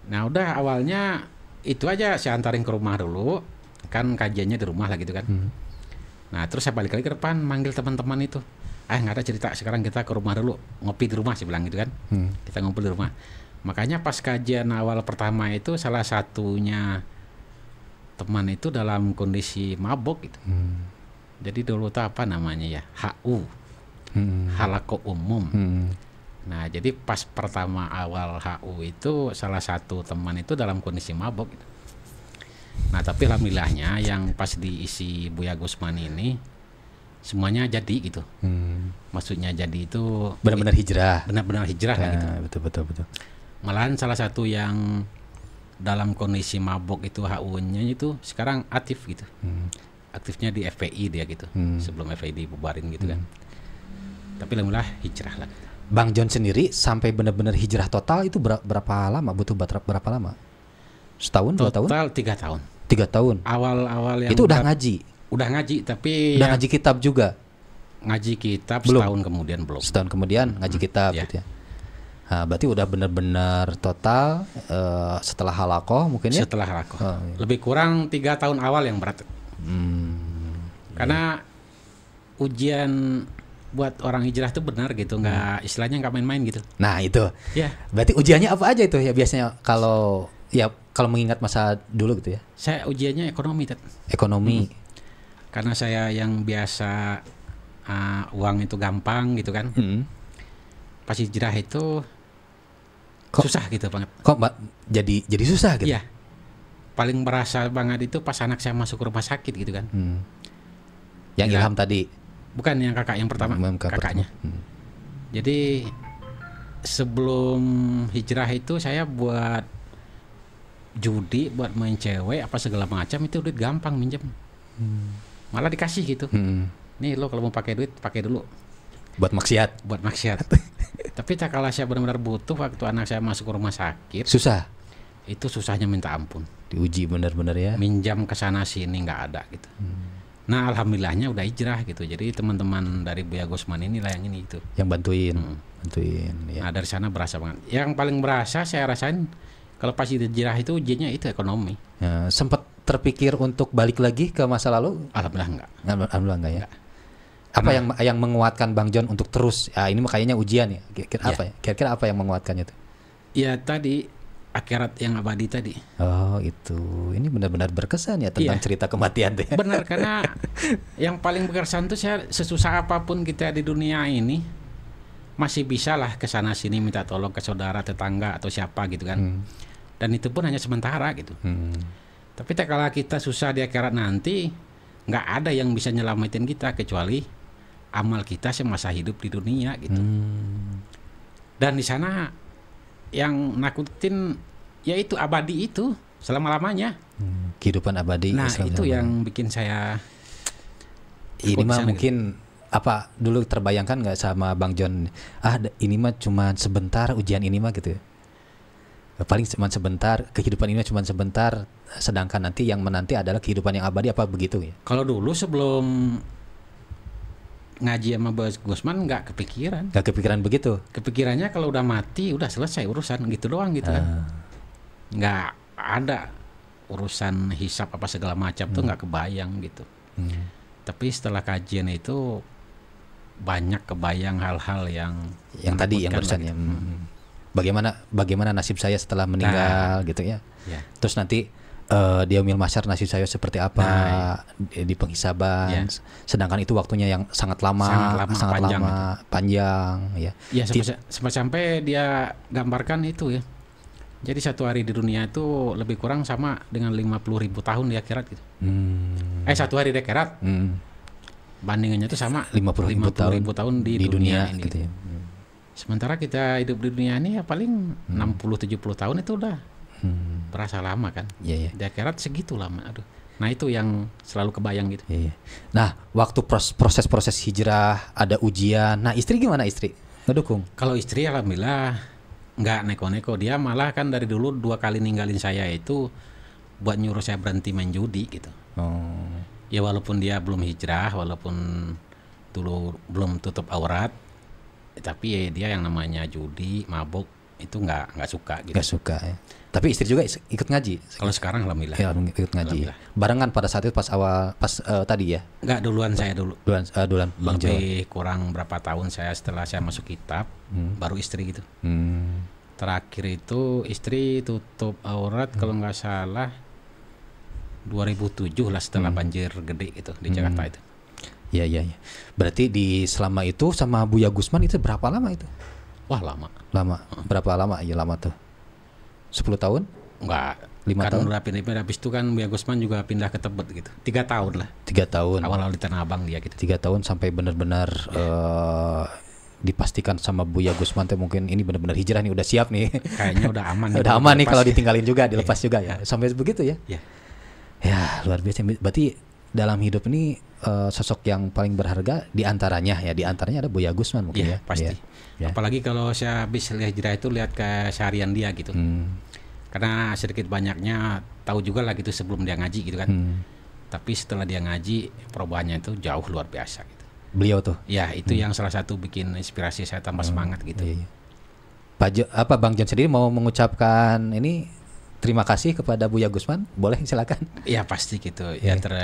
nah udah awalnya itu aja saya antarin ke rumah dulu kan kajiannya di rumah lah gitu kan hmm. nah terus saya balik lagi ke depan manggil teman-teman itu ah nggak ada cerita sekarang kita ke rumah dulu ngopi di rumah sih bilang gitu kan hmm. kita ngumpul di rumah makanya pas kajian awal pertama itu salah satunya teman itu dalam kondisi mabok gitu. Hmm. Jadi dulu tuh apa namanya ya? HU. Hmm. Halako umum. Hmm. Nah, jadi pas pertama awal HU itu salah satu teman itu dalam kondisi mabok gitu. Nah, tapi alhamdulillahnya yang pas diisi Buya Gusman ini semuanya jadi gitu. Hmm. Maksudnya jadi itu benar-benar hijrah. Benar-benar hijrah kan nah, kan, gitu. Betul betul betul. Malahan salah satu yang dalam kondisi mabok itu HU-nya itu sekarang aktif gitu. Hmm. Aktifnya di FPI dia gitu. Hmm. Sebelum FPI dibubarin gitu kan. hmm. kan. Tapi alhamdulillah hijrah lah. Bang John sendiri sampai benar-benar hijrah total itu ber berapa lama? Butuh berapa lama? Setahun, total dua tahun? Total tiga tahun. Tiga tahun. Awal-awal yang itu udah ngaji. Udah ngaji tapi udah ya ngaji kitab juga. Ngaji kitab belum. setahun kemudian belum. Setahun kemudian ngaji hmm, kitab ya. gitu ya. Nah, berarti udah benar-benar total uh, setelah halako mungkin ya? Setelah halako Oh, iya. Lebih kurang tiga tahun awal yang berat. Hmm, Karena ujian buat orang hijrah itu benar gitu, hmm. nggak hmm. istilahnya nggak main-main gitu. Nah itu. Ya. Berarti ujiannya apa aja itu ya biasanya kalau ya kalau mengingat masa dulu gitu ya? Saya ujiannya ekonomi. Tet. Ekonomi. Hmm. Karena saya yang biasa uh, uang itu gampang gitu kan. Hmm. Pas hijrah itu kok, susah gitu banget. Kok mbak jadi jadi susah gitu? ya Paling merasa banget itu pas anak saya masuk rumah sakit gitu kan. Hmm. Yang ya, Ilham tadi? Bukan yang kakak yang pertama. Memang kakaknya. Pertama. Hmm. Jadi sebelum hijrah itu saya buat judi, buat main cewek apa segala macam itu duit gampang minjem. Hmm. Malah dikasih gitu. Hmm. Nih lo kalau mau pakai duit pakai dulu. Buat maksiat. Buat maksiat. Tapi tak kalah saya benar-benar butuh waktu anak saya masuk ke rumah sakit. Susah. Itu susahnya minta ampun. Diuji benar-benar ya. Minjam ke sana sini nggak ada gitu. Hmm. Nah alhamdulillahnya udah hijrah gitu. Jadi teman-teman dari Buya Gusman inilah yang ini itu. Yang bantuin, hmm. bantuin. Ya. Nah dari sana berasa banget. Yang paling berasa saya rasain kalau pas hijrah itu ujinya itu ekonomi. Ya, sempat terpikir untuk balik lagi ke masa lalu? Alhamdulillah enggak. Alhamdulillah enggak ya. Enggak apa nah. yang yang menguatkan Bang John untuk terus ya ini makanya ujian ya. Ya. ya kira-kira apa ya apa yang menguatkannya itu ya tadi akhirat yang abadi tadi oh itu ini benar-benar berkesan ya tentang iya. cerita kematian deh benar karena yang paling berkesan tuh saya sesusah apapun kita di dunia ini masih bisa lah ke sana sini minta tolong ke saudara tetangga atau siapa gitu kan hmm. dan itu pun hanya sementara gitu hmm. tapi tak kala kita susah di akhirat nanti nggak ada yang bisa nyelamatin kita kecuali amal kita semasa hidup di dunia gitu. Hmm. Dan di sana yang nakutin yaitu abadi itu selama-lamanya. Hmm. Kehidupan abadi. Nah, itu yang bikin saya ini mah gitu. mungkin gitu. apa dulu terbayangkan nggak sama Bang John? Ah, ini mah cuma sebentar ujian ini mah gitu. Ya? paling cuma sebentar kehidupan ini cuma sebentar sedangkan nanti yang menanti adalah kehidupan yang abadi apa begitu ya kalau dulu sebelum ngaji sama Bos Gusman nggak kepikiran. Nggak kepikiran begitu. Kepikirannya kalau udah mati udah selesai urusan gitu doang gitu uh. kan. Ah. Nggak ada urusan hisap apa segala macam hmm. tuh nggak kebayang gitu. Hmm. Tapi setelah kajian itu banyak kebayang hal-hal yang yang tadi yang barusan gitu. Hmm. Bagaimana bagaimana nasib saya setelah meninggal nah, gitu ya. ya. Terus nanti uh, dia umil masyar nasib saya seperti apa nah, iya. di, di penghisaban. Yeah. Sedangkan itu waktunya yang sangat lama, sangat lama, sangat panjang, lama, itu. panjang ya. ya sampai, sampai dia gambarkan itu ya. Jadi satu hari di dunia itu lebih kurang sama dengan 50 ribu tahun di akhirat gitu. Hmm. Eh satu hari di akhirat. Hmm. Bandingannya itu sama 50 ribu, 50 ribu tahun, tahun di, di dunia, dunia ini. Gitu ya. Gitu. Sementara kita hidup di dunia ini ya paling hmm. 60 70 tahun itu udah. Hmm terasa lama kan. Iya, iya. Di akhirat segitu lama. Aduh. Nah, itu yang selalu kebayang gitu. Iya, iya. Nah, waktu proses-proses hijrah ada ujian. Nah, istri gimana istri? Ngedukung? Kalau istri alhamdulillah nggak neko-neko dia malah kan dari dulu dua kali ninggalin saya itu buat nyuruh saya berhenti main judi gitu. Oh. Ya walaupun dia belum hijrah, walaupun dulu belum tutup aurat, tapi ya dia yang namanya judi, mabuk itu nggak nggak suka gitu. Nggak suka ya. Tapi istri juga ikut ngaji. Kalau sekarang alhamdulillah. Ya, ikut ngaji. Barengan pada saat itu pas awal pas uh, tadi ya. Enggak duluan saya dulu. Duluan uh, duluan Bang Lebih kurang berapa tahun saya setelah saya masuk kitab hmm. baru istri gitu. Hmm. Terakhir itu istri tutup aurat hmm. kalau nggak salah 2007 lah setelah hmm. banjir gede itu di hmm. Jakarta itu. Iya iya iya. Berarti di selama itu sama Buya Gusman itu berapa lama itu? Wah lama. Lama. Berapa lama? Ya lama tuh. 10 tahun? Enggak. Lima kan tahun? udah rapi -rapi, Habis itu kan Buya Gusman juga pindah ke Tebet gitu. Tiga tahun lah. Tiga tahun. Awal-awal di Tanah Abang dia gitu. Tiga tahun sampai benar-benar yeah. uh, dipastikan sama Buya Gusman teh mungkin ini benar-benar hijrah nih udah siap nih. Kayaknya udah aman. udah aman nih kalau ditinggalin juga, dilepas iya. juga ya. Sampai begitu ya. Yeah. Ya luar biasa. Berarti dalam hidup ini uh, sosok yang paling berharga diantaranya ya diantaranya ada Boya Gusman mungkin ya, ya. pasti ya. apalagi kalau saya habis lihat jerah itu lihat ke seharian dia gitu hmm. karena sedikit banyaknya tahu juga lah gitu sebelum dia ngaji gitu kan hmm. tapi setelah dia ngaji perubahannya itu jauh luar biasa gitu beliau tuh ya itu hmm. yang salah satu bikin inspirasi saya tambah hmm. semangat gitu iya, iya. Pak jo, apa Bang John sendiri mau mengucapkan ini terima kasih kepada Buya Gusman. Boleh silakan. Iya pasti gitu. Ya iya. ter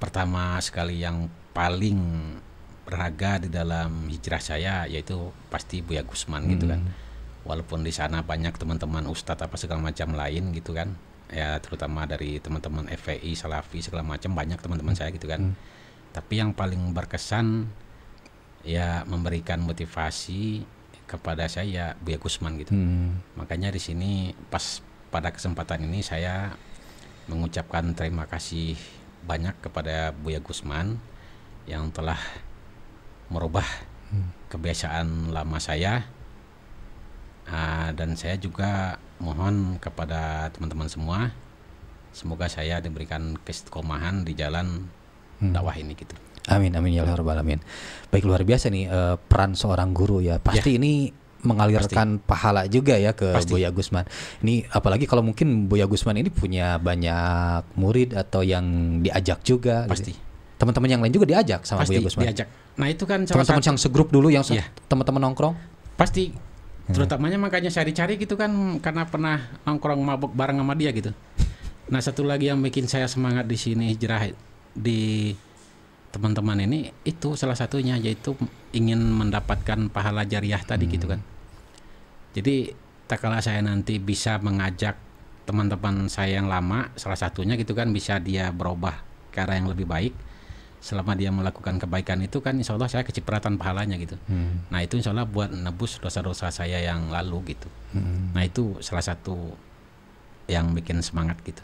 pertama sekali yang paling berharga di dalam hijrah saya yaitu pasti Buya Gusman hmm. gitu kan. Hmm. Walaupun di sana banyak teman-teman ustadz apa segala macam lain gitu kan. Ya terutama dari teman-teman FPI, Salafi segala macam banyak teman-teman hmm. saya gitu kan. Hmm. Tapi yang paling berkesan ya memberikan motivasi kepada saya Buya Gusman gitu. Hmm. Makanya di sini pas pada kesempatan ini saya mengucapkan terima kasih banyak kepada Buya Gusman yang telah merubah hmm. kebiasaan lama saya ah, dan saya juga mohon kepada teman-teman semua semoga saya diberikan keistiqomahan di jalan hmm. dakwah ini gitu. Amin amin ya rabbal alamin. Baik luar biasa nih eh, peran seorang guru ya. Pasti ya. ini mengalirkan Pasti. pahala juga ya ke Pasti. Boya Gusman. Ini apalagi kalau mungkin Boya Gusman ini punya banyak murid atau yang diajak juga. Gitu. Pasti. Teman-teman yang lain juga diajak sama Pasti, Boya Gusman. Diajak. Nah itu kan teman-teman yang segrup dulu yang iya. teman-teman nongkrong. Pasti. Hmm. Terutamanya makanya cari-cari gitu kan karena pernah nongkrong mabuk bareng sama dia gitu. Nah satu lagi yang bikin saya semangat di sini hijrah di teman-teman ini itu salah satunya yaitu ingin mendapatkan pahala jariah tadi gitu hmm. gitu kan jadi tak kalah saya nanti bisa mengajak teman-teman saya yang lama, salah satunya gitu kan bisa dia berubah ke arah yang lebih baik. Selama dia melakukan kebaikan itu kan insya Allah saya kecipratan pahalanya gitu. Hmm. Nah itu insya Allah buat nebus dosa-dosa saya yang lalu gitu. Hmm. Nah itu salah satu yang bikin semangat gitu.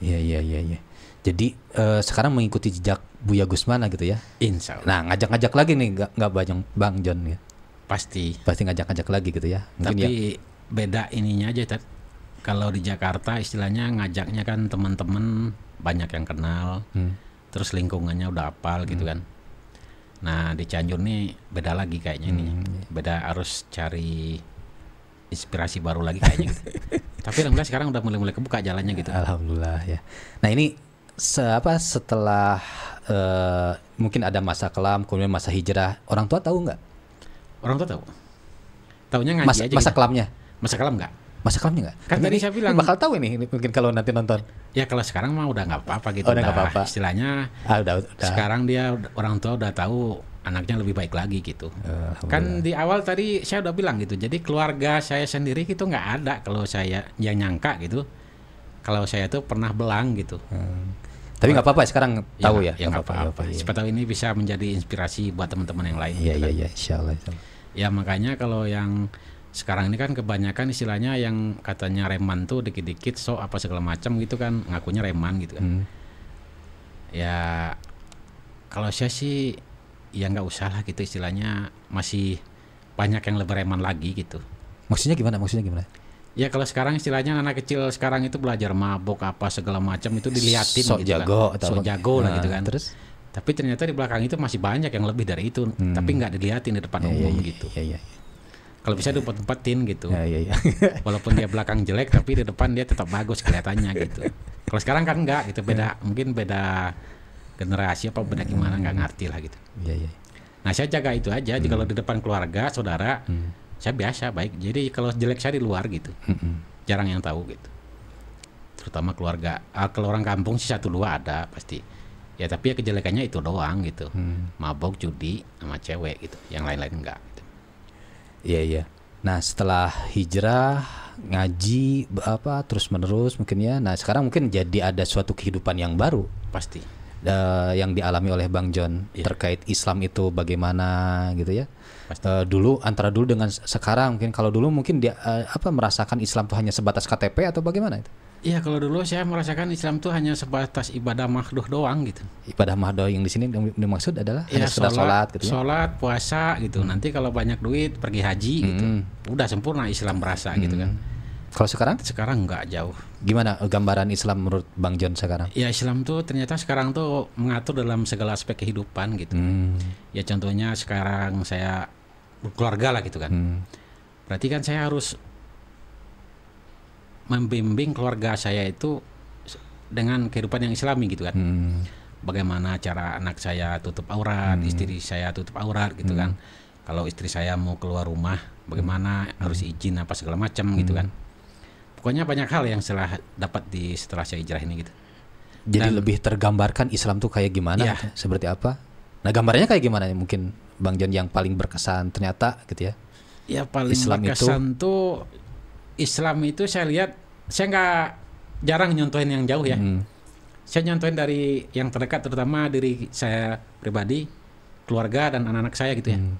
Iya iya iya iya. Jadi uh, sekarang mengikuti jejak Buya Gusmana gitu ya? Insya Allah. Nah ngajak-ngajak lagi nih, nggak nggak banyak Bang John ya? Pasti. Pasti ngajak-ngajak lagi gitu ya. Mungkin Tapi ya. beda ininya aja Kalau di Jakarta istilahnya ngajaknya kan teman-teman banyak yang kenal. Hmm. Terus lingkungannya udah apal gitu hmm. gitu kan. Nah, di Cianjur nih beda lagi kayaknya hmm. nih. Iya. Beda harus cari inspirasi baru lagi kayaknya. gitu. Tapi alhamdulillah sekarang udah mulai-mulai kebuka jalannya gitu. Alhamdulillah ya. Nah, ini se apa setelah uh, mungkin ada masa kelam kemudian masa hijrah orang tua tahu nggak Orang tua tahu. Tahunya ngaji Mas, aja. Masa gitu. kelamnya? Masa kelam nggak? Masa kelamnya nggak? Kan tadi saya bilang bakal tahu ini mungkin kalau nanti nonton. Ya kalau sekarang mah udah nggak apa-apa gitu. Oh, udah nggak apa-apa. Istilahnya. Ah, udah, udah. Sekarang dia orang tua udah tahu anaknya lebih baik lagi gitu. Uh, kan di awal tadi saya udah bilang gitu. Jadi keluarga saya sendiri itu nggak ada kalau saya yang nyangka gitu. Kalau saya tuh pernah belang gitu. Hmm. Tapi nggak apa-apa sekarang ya, tahu ya. yang apa-apa. Ya. Siapa tahu ini bisa menjadi inspirasi buat teman-teman yang lain. Iya gitu iya kan. iya, insyaallah. Ya makanya kalau yang sekarang ini kan kebanyakan istilahnya yang katanya reman tuh dikit-dikit so apa segala macam gitu kan ngakunya reman gitu kan. Hmm. Ya kalau saya sih ya nggak usah lah gitu istilahnya masih banyak yang lebih reman lagi gitu. Maksudnya gimana? Maksudnya gimana? Ya kalau sekarang istilahnya anak kecil sekarang itu belajar mabok apa segala macam itu dilihatin sok gitu kan. jago kan. Sok jago gitu nah, gitu kan. Terus tapi ternyata di belakang itu masih banyak yang lebih dari itu, hmm. tapi nggak dilihatin di depan ya, umum ya, ya, gitu. Ya, ya. Kalau bisa tempat tempatin gitu. Ya, ya, ya. Walaupun dia belakang jelek tapi di depan dia tetap bagus kelihatannya gitu. Kalau sekarang kan enggak gitu beda ya. mungkin beda generasi apa beda gimana nggak ngerti lah gitu. Ya, ya. Nah, saya jaga itu aja hmm. kalau di depan keluarga, saudara hmm saya biasa baik jadi kalau jelek saya di luar gitu jarang yang tahu gitu terutama keluarga ah, kalau orang kampung sih satu dua ada pasti ya tapi ya kejelekannya itu doang gitu mm. mabok judi sama cewek gitu yang lain-lain enggak gitu. iya iya nah setelah hijrah ngaji apa terus menerus mungkin ya nah sekarang mungkin jadi ada suatu kehidupan yang baru pasti uh, yang dialami oleh Bang John yeah. terkait Islam itu bagaimana gitu ya Uh, dulu antara dulu dengan sekarang mungkin kalau dulu mungkin dia uh, apa merasakan Islam itu hanya sebatas KTP atau bagaimana itu? Iya kalau dulu saya merasakan Islam itu hanya sebatas ibadah mahdoh doang gitu. Ibadah mahdoh yang di sini yang dimaksud adalah ya, hanya sholat, sholat gitu. Ya? Sholat, puasa gitu. Hmm. Nanti kalau banyak duit pergi haji gitu. hmm. gitu. Udah sempurna Islam merasa gitu hmm. gitu kan. Kalau sekarang? Sekarang nggak jauh. Gimana eh, gambaran Islam menurut Bang John sekarang? Ya Islam tuh ternyata sekarang tuh mengatur dalam segala aspek kehidupan gitu. Hmm. Ya contohnya sekarang saya keluarga lah gitu kan. Hmm. Berarti kan saya harus membimbing keluarga saya itu dengan kehidupan yang islami gitu kan. Hmm. Bagaimana cara anak saya tutup aurat, hmm. istri saya tutup aurat gitu kan. hmm. kan. Kalau istri saya mau keluar rumah, bagaimana hmm. harus izin apa segala macam gitu hmm. gitu kan. Pokoknya banyak hal yang setelah dapat di setelah saya hijrah ini gitu. Jadi Dan, lebih tergambarkan Islam tuh kayak gimana, ya. seperti apa? Nah gambarnya kayak gimana nih mungkin Bang John yang paling berkesan ternyata gitu ya? Ya paling Islam berkesan itu, tuh Islam itu saya lihat saya nggak jarang nyontohin yang jauh ya. Hmm. Saya nyontohin dari yang terdekat terutama dari saya pribadi, keluarga dan anak-anak saya gitu ya. Hmm.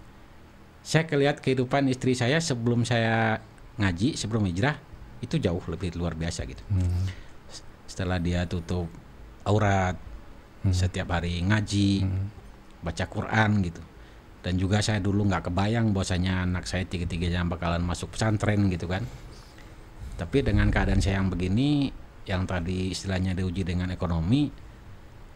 Saya lihat kehidupan istri saya sebelum saya ngaji, sebelum hijrah itu jauh lebih luar biasa gitu. Hmm. Setelah dia tutup aurat hmm. setiap hari ngaji, hmm. baca Quran gitu dan juga saya dulu nggak kebayang bahwasanya anak saya tiga-tiganya bakalan masuk pesantren gitu kan tapi dengan keadaan saya yang begini yang tadi istilahnya diuji dengan ekonomi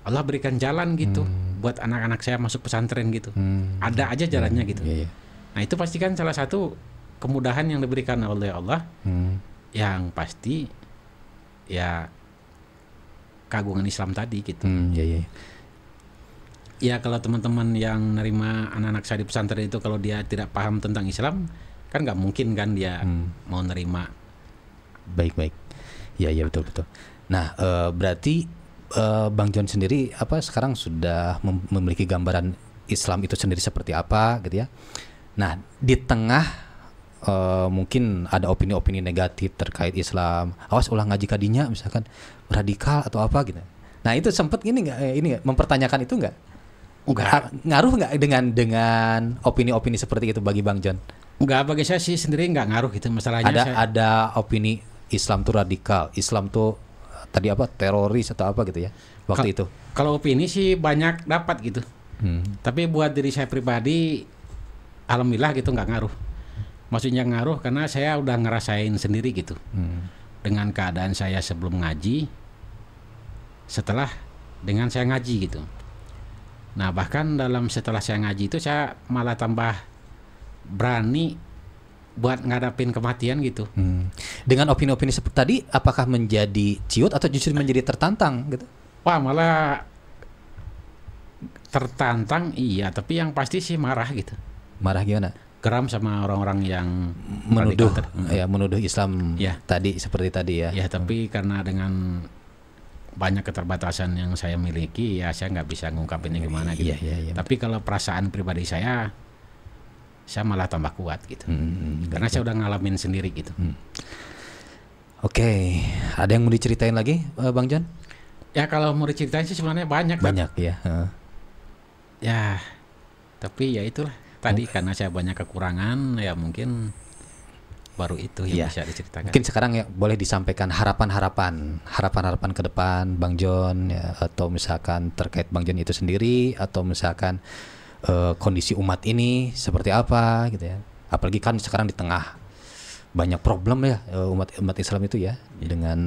Allah berikan jalan gitu hmm. buat anak-anak saya masuk pesantren gitu hmm. ada aja hmm. jalannya hmm. gitu yeah, yeah. nah itu pastikan salah satu kemudahan yang diberikan oleh Allah hmm. yang pasti ya kagungan Islam tadi gitu hmm, yeah, yeah ya kalau teman-teman yang nerima anak-anak saya di pesantren itu kalau dia tidak paham tentang Islam kan nggak mungkin kan dia hmm. mau nerima baik baik ya ya betul betul nah e, berarti e, bang John sendiri apa sekarang sudah mem memiliki gambaran Islam itu sendiri seperti apa gitu ya nah di tengah uh, mungkin ada opini-opini negatif terkait Islam. Awas ulang ngaji kadinya misalkan radikal atau apa gitu. Nah, itu sempet gini nggak ini gak, mempertanyakan itu nggak? Enggak. Ngaruh nggak dengan dengan opini-opini seperti itu bagi Bang John? Enggak, bagi saya sih sendiri nggak ngaruh gitu masalahnya. Ada saya... ada opini Islam tuh radikal, Islam tuh eh, tadi apa teroris atau apa gitu ya waktu Kal itu. Kalau opini sih banyak dapat gitu. Hmm. Tapi buat diri saya pribadi, alhamdulillah gitu nggak ngaruh. Maksudnya ngaruh karena saya udah ngerasain sendiri gitu. Hmm. Dengan keadaan saya sebelum ngaji, setelah dengan saya ngaji gitu. Nah bahkan dalam setelah saya ngaji itu saya malah tambah berani buat ngadapin kematian gitu. Hmm. Dengan opini-opini seperti tadi, apakah menjadi ciut atau justru menjadi tertantang gitu? Wah malah tertantang iya, tapi yang pasti sih marah gitu. Marah gimana? Geram sama orang-orang yang menuduh, ya menuduh Islam ya. tadi seperti tadi ya. Ya tapi hmm. karena dengan banyak keterbatasan yang saya miliki ya saya nggak bisa ngungkapinnya iya, gimana iya, gitu. Iya, iya, iya, Tapi kalau perasaan pribadi saya saya malah tambah kuat gitu. Hmm, hmm Karena betul. saya udah ngalamin sendiri gitu. Hmm. Oke, okay. ada yang mau diceritain lagi eh, Bang John? Ya kalau mau diceritain sih sebenarnya banyak. Banyak kan? ya. Ya, tapi ya itulah tadi oh. karena saya banyak kekurangan ya mungkin baru itu yang yeah. bisa diceritakan. Mungkin sekarang ya boleh disampaikan harapan-harapan, harapan-harapan ke depan Bang John ya, atau misalkan terkait Bang John itu sendiri atau misalkan uh, kondisi umat ini seperti apa gitu ya. Apalagi kan sekarang di tengah banyak problem ya eh, umat umat Islam itu ya iya. dengan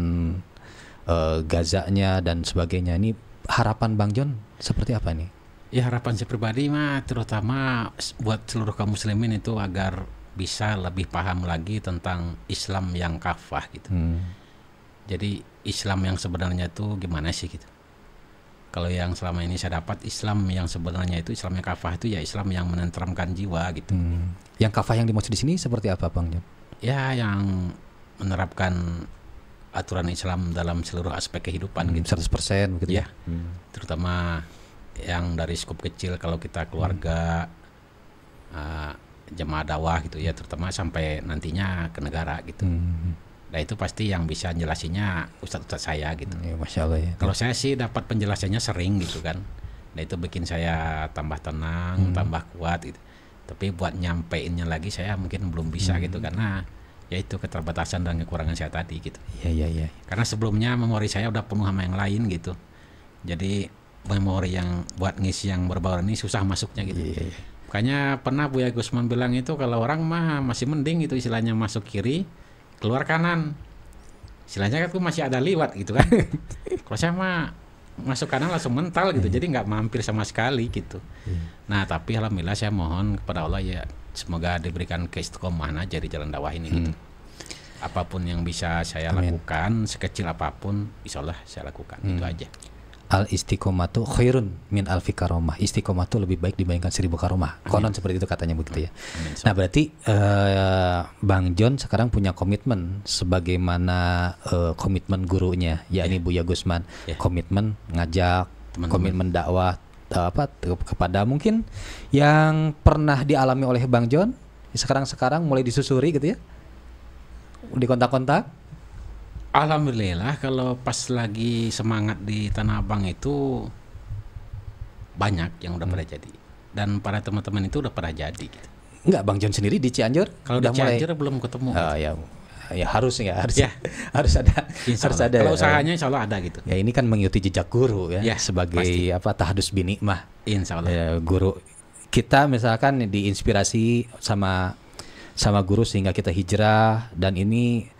uh, Gazanya dan sebagainya. Ini harapan Bang John seperti apa nih? Ya harapan saya pribadi mah terutama buat seluruh kaum muslimin itu agar bisa lebih paham lagi tentang Islam yang kafah gitu. Hmm. Jadi Islam yang sebenarnya itu gimana sih gitu? Kalau yang selama ini saya dapat Islam yang sebenarnya itu Islam yang kafah itu ya Islam yang menenteramkan jiwa gitu. Hmm. Yang kafah yang dimaksud di sini seperti apa bang? Ya yang menerapkan aturan Islam dalam seluruh aspek kehidupan hmm, gitu. 100% gitu ya? ya. Hmm. Terutama yang dari skop kecil kalau kita keluarga. Hmm. Uh, jemaah dakwah gitu ya terutama sampai nantinya ke negara gitu. Hmm. Nah itu pasti yang bisa jelasinya ustadz-ustadz saya gitu. Ya, Masya Allah ya. Kalau saya sih dapat penjelasannya sering gitu kan. Nah itu bikin saya tambah tenang, hmm. tambah kuat gitu. Tapi buat nyampeinnya lagi saya mungkin belum bisa hmm. gitu karena yaitu keterbatasan dan kekurangan saya tadi gitu. Iya iya iya. Karena sebelumnya memori saya udah penuh sama yang lain gitu. Jadi memori yang buat ngisi yang berbau ini susah masuknya gitu. Iya, iya. Makanya pernah Buya Gusman bilang itu kalau orang mah masih mending itu istilahnya masuk kiri, keluar kanan. Istilahnya kan masih ada liwat gitu kan. kalau saya mah masuk kanan langsung mental gitu. Hmm. Jadi nggak mampir sama sekali gitu. Hmm. Nah, tapi alhamdulillah saya mohon kepada Allah ya semoga diberikan keistiqomah aja jadi jalan dakwah ini gitu. Hmm. Apapun yang bisa saya Amin. lakukan, sekecil apapun, insya Allah saya lakukan. Hmm. Itu aja al istiqomatu khairun min al karomah istiqomah itu lebih baik dibandingkan seribu karomah konon Amin. seperti itu katanya begitu ya Amin. nah berarti uh, bang John sekarang punya komitmen sebagaimana uh, komitmen gurunya yakni yeah. Buya Gusman yeah. komitmen ngajak Teman -teman. komitmen dakwah eh, apa kepada mungkin yang pernah dialami oleh bang John sekarang sekarang mulai disusuri gitu ya di kontak kontak Alhamdulillah kalau pas lagi semangat di Tanah Abang itu banyak yang udah hmm. pada jadi dan para teman-teman itu udah pada jadi. Gitu. Enggak, Bang John sendiri di Cianjur? Kalau di Cianjur mulai... belum ketemu. Oh, gitu. ya. Ya harus ya harus ya. harus ada insya harus ada. Kalau eh, usahanya insya Allah ada gitu. Ya ini kan mengikuti jejak guru ya, ya sebagai pasti. apa tahdus bini mah. Insya Allah. Ya, guru kita misalkan diinspirasi sama sama guru sehingga kita hijrah dan ini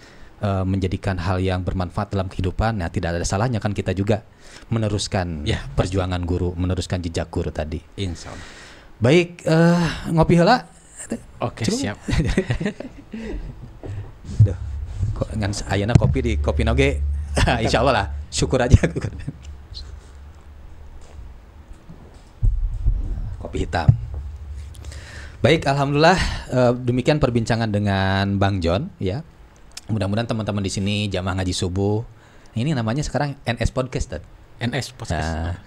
e, menjadikan hal yang bermanfaat dalam kehidupan, nah tidak ada salahnya kan kita juga meneruskan ya, perjuangan pasti. guru, meneruskan jejak guru tadi. Insya Allah. Baik, e, ngopi hela. Oke, okay, siap. Duh, kok ngan ayana kopi di kopi noge. Insya Allah lah, syukur aja. kopi hitam. Baik, alhamdulillah eh, demikian perbincangan dengan Bang John ya mudah-mudahan teman-teman di sini jamaah ngaji subuh ini namanya sekarang NS podcast Dad. NS podcast. Nah,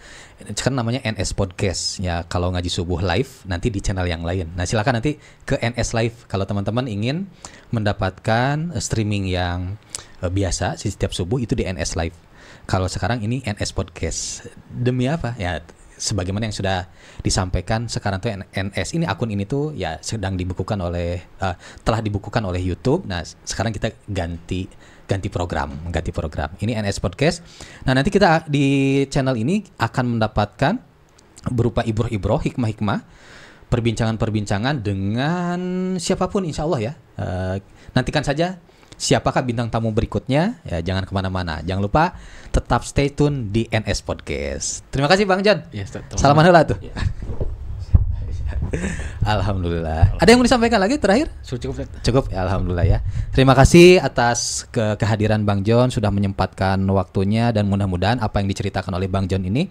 sekarang namanya NS podcast. Ya kalau ngaji subuh live nanti di channel yang lain. Nah silakan nanti ke NS live kalau teman-teman ingin mendapatkan eh, streaming yang eh, biasa setiap subuh itu di NS live. Kalau sekarang ini NS podcast. Demi apa? Ya sebagaimana yang sudah disampaikan sekarang tuh NS ini akun ini tuh ya sedang dibukukan oleh uh, telah dibukukan oleh YouTube. Nah, sekarang kita ganti ganti program, ganti program. Ini NS Podcast. Nah, nanti kita di channel ini akan mendapatkan berupa ibroh-ibroh, hikmah-hikmah, perbincangan-perbincangan dengan siapapun insya Allah ya. Uh, nantikan saja siapakah bintang tamu berikutnya? Ya, jangan kemana-mana. Jangan lupa tetap stay tune di NS Podcast. Terima kasih Bang John. Yes, Salam Manula tuh. Yeah. Alhamdulillah. Alhamdulillah. Ada yang mau disampaikan lagi terakhir? Sudah cukup. Cukup, ya, alhamdulillah ya. Terima kasih atas ke kehadiran Bang John sudah menyempatkan waktunya dan mudah-mudahan apa yang diceritakan oleh Bang John ini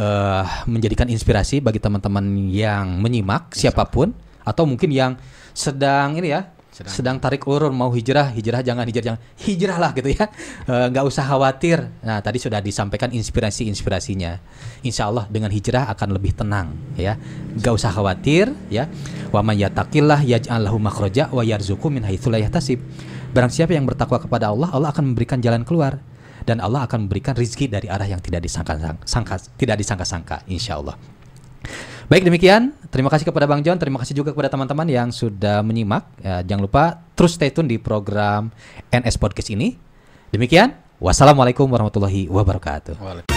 uh, menjadikan inspirasi bagi teman-teman yang menyimak siapapun atau mungkin yang sedang ini ya sedang, sedang tarik ulur mau hijrah, hijrah jangan hijrah jangan hijrahlah gitu ya, eh, nggak e, usah khawatir. Nah tadi sudah disampaikan inspirasi inspirasinya, insya Allah dengan hijrah akan lebih tenang ya, nggak usah khawatir ya. Waman yatakillah yaj'allahu makroja wa yarzuku min tasib. Barang siapa yang bertakwa kepada Allah, Allah akan memberikan jalan keluar dan Allah akan memberikan rizki dari arah yang tidak disangka-sangka, tidak disangka-sangka, insya Allah. Baik demikian, terima kasih kepada Bang John, terima kasih juga kepada teman-teman yang sudah menyimak. Ya, jangan lupa terus stay tune di program NS Podcast ini. Demikian, wassalamualaikum warahmatullahi wabarakatuh. Waalaikumsalam.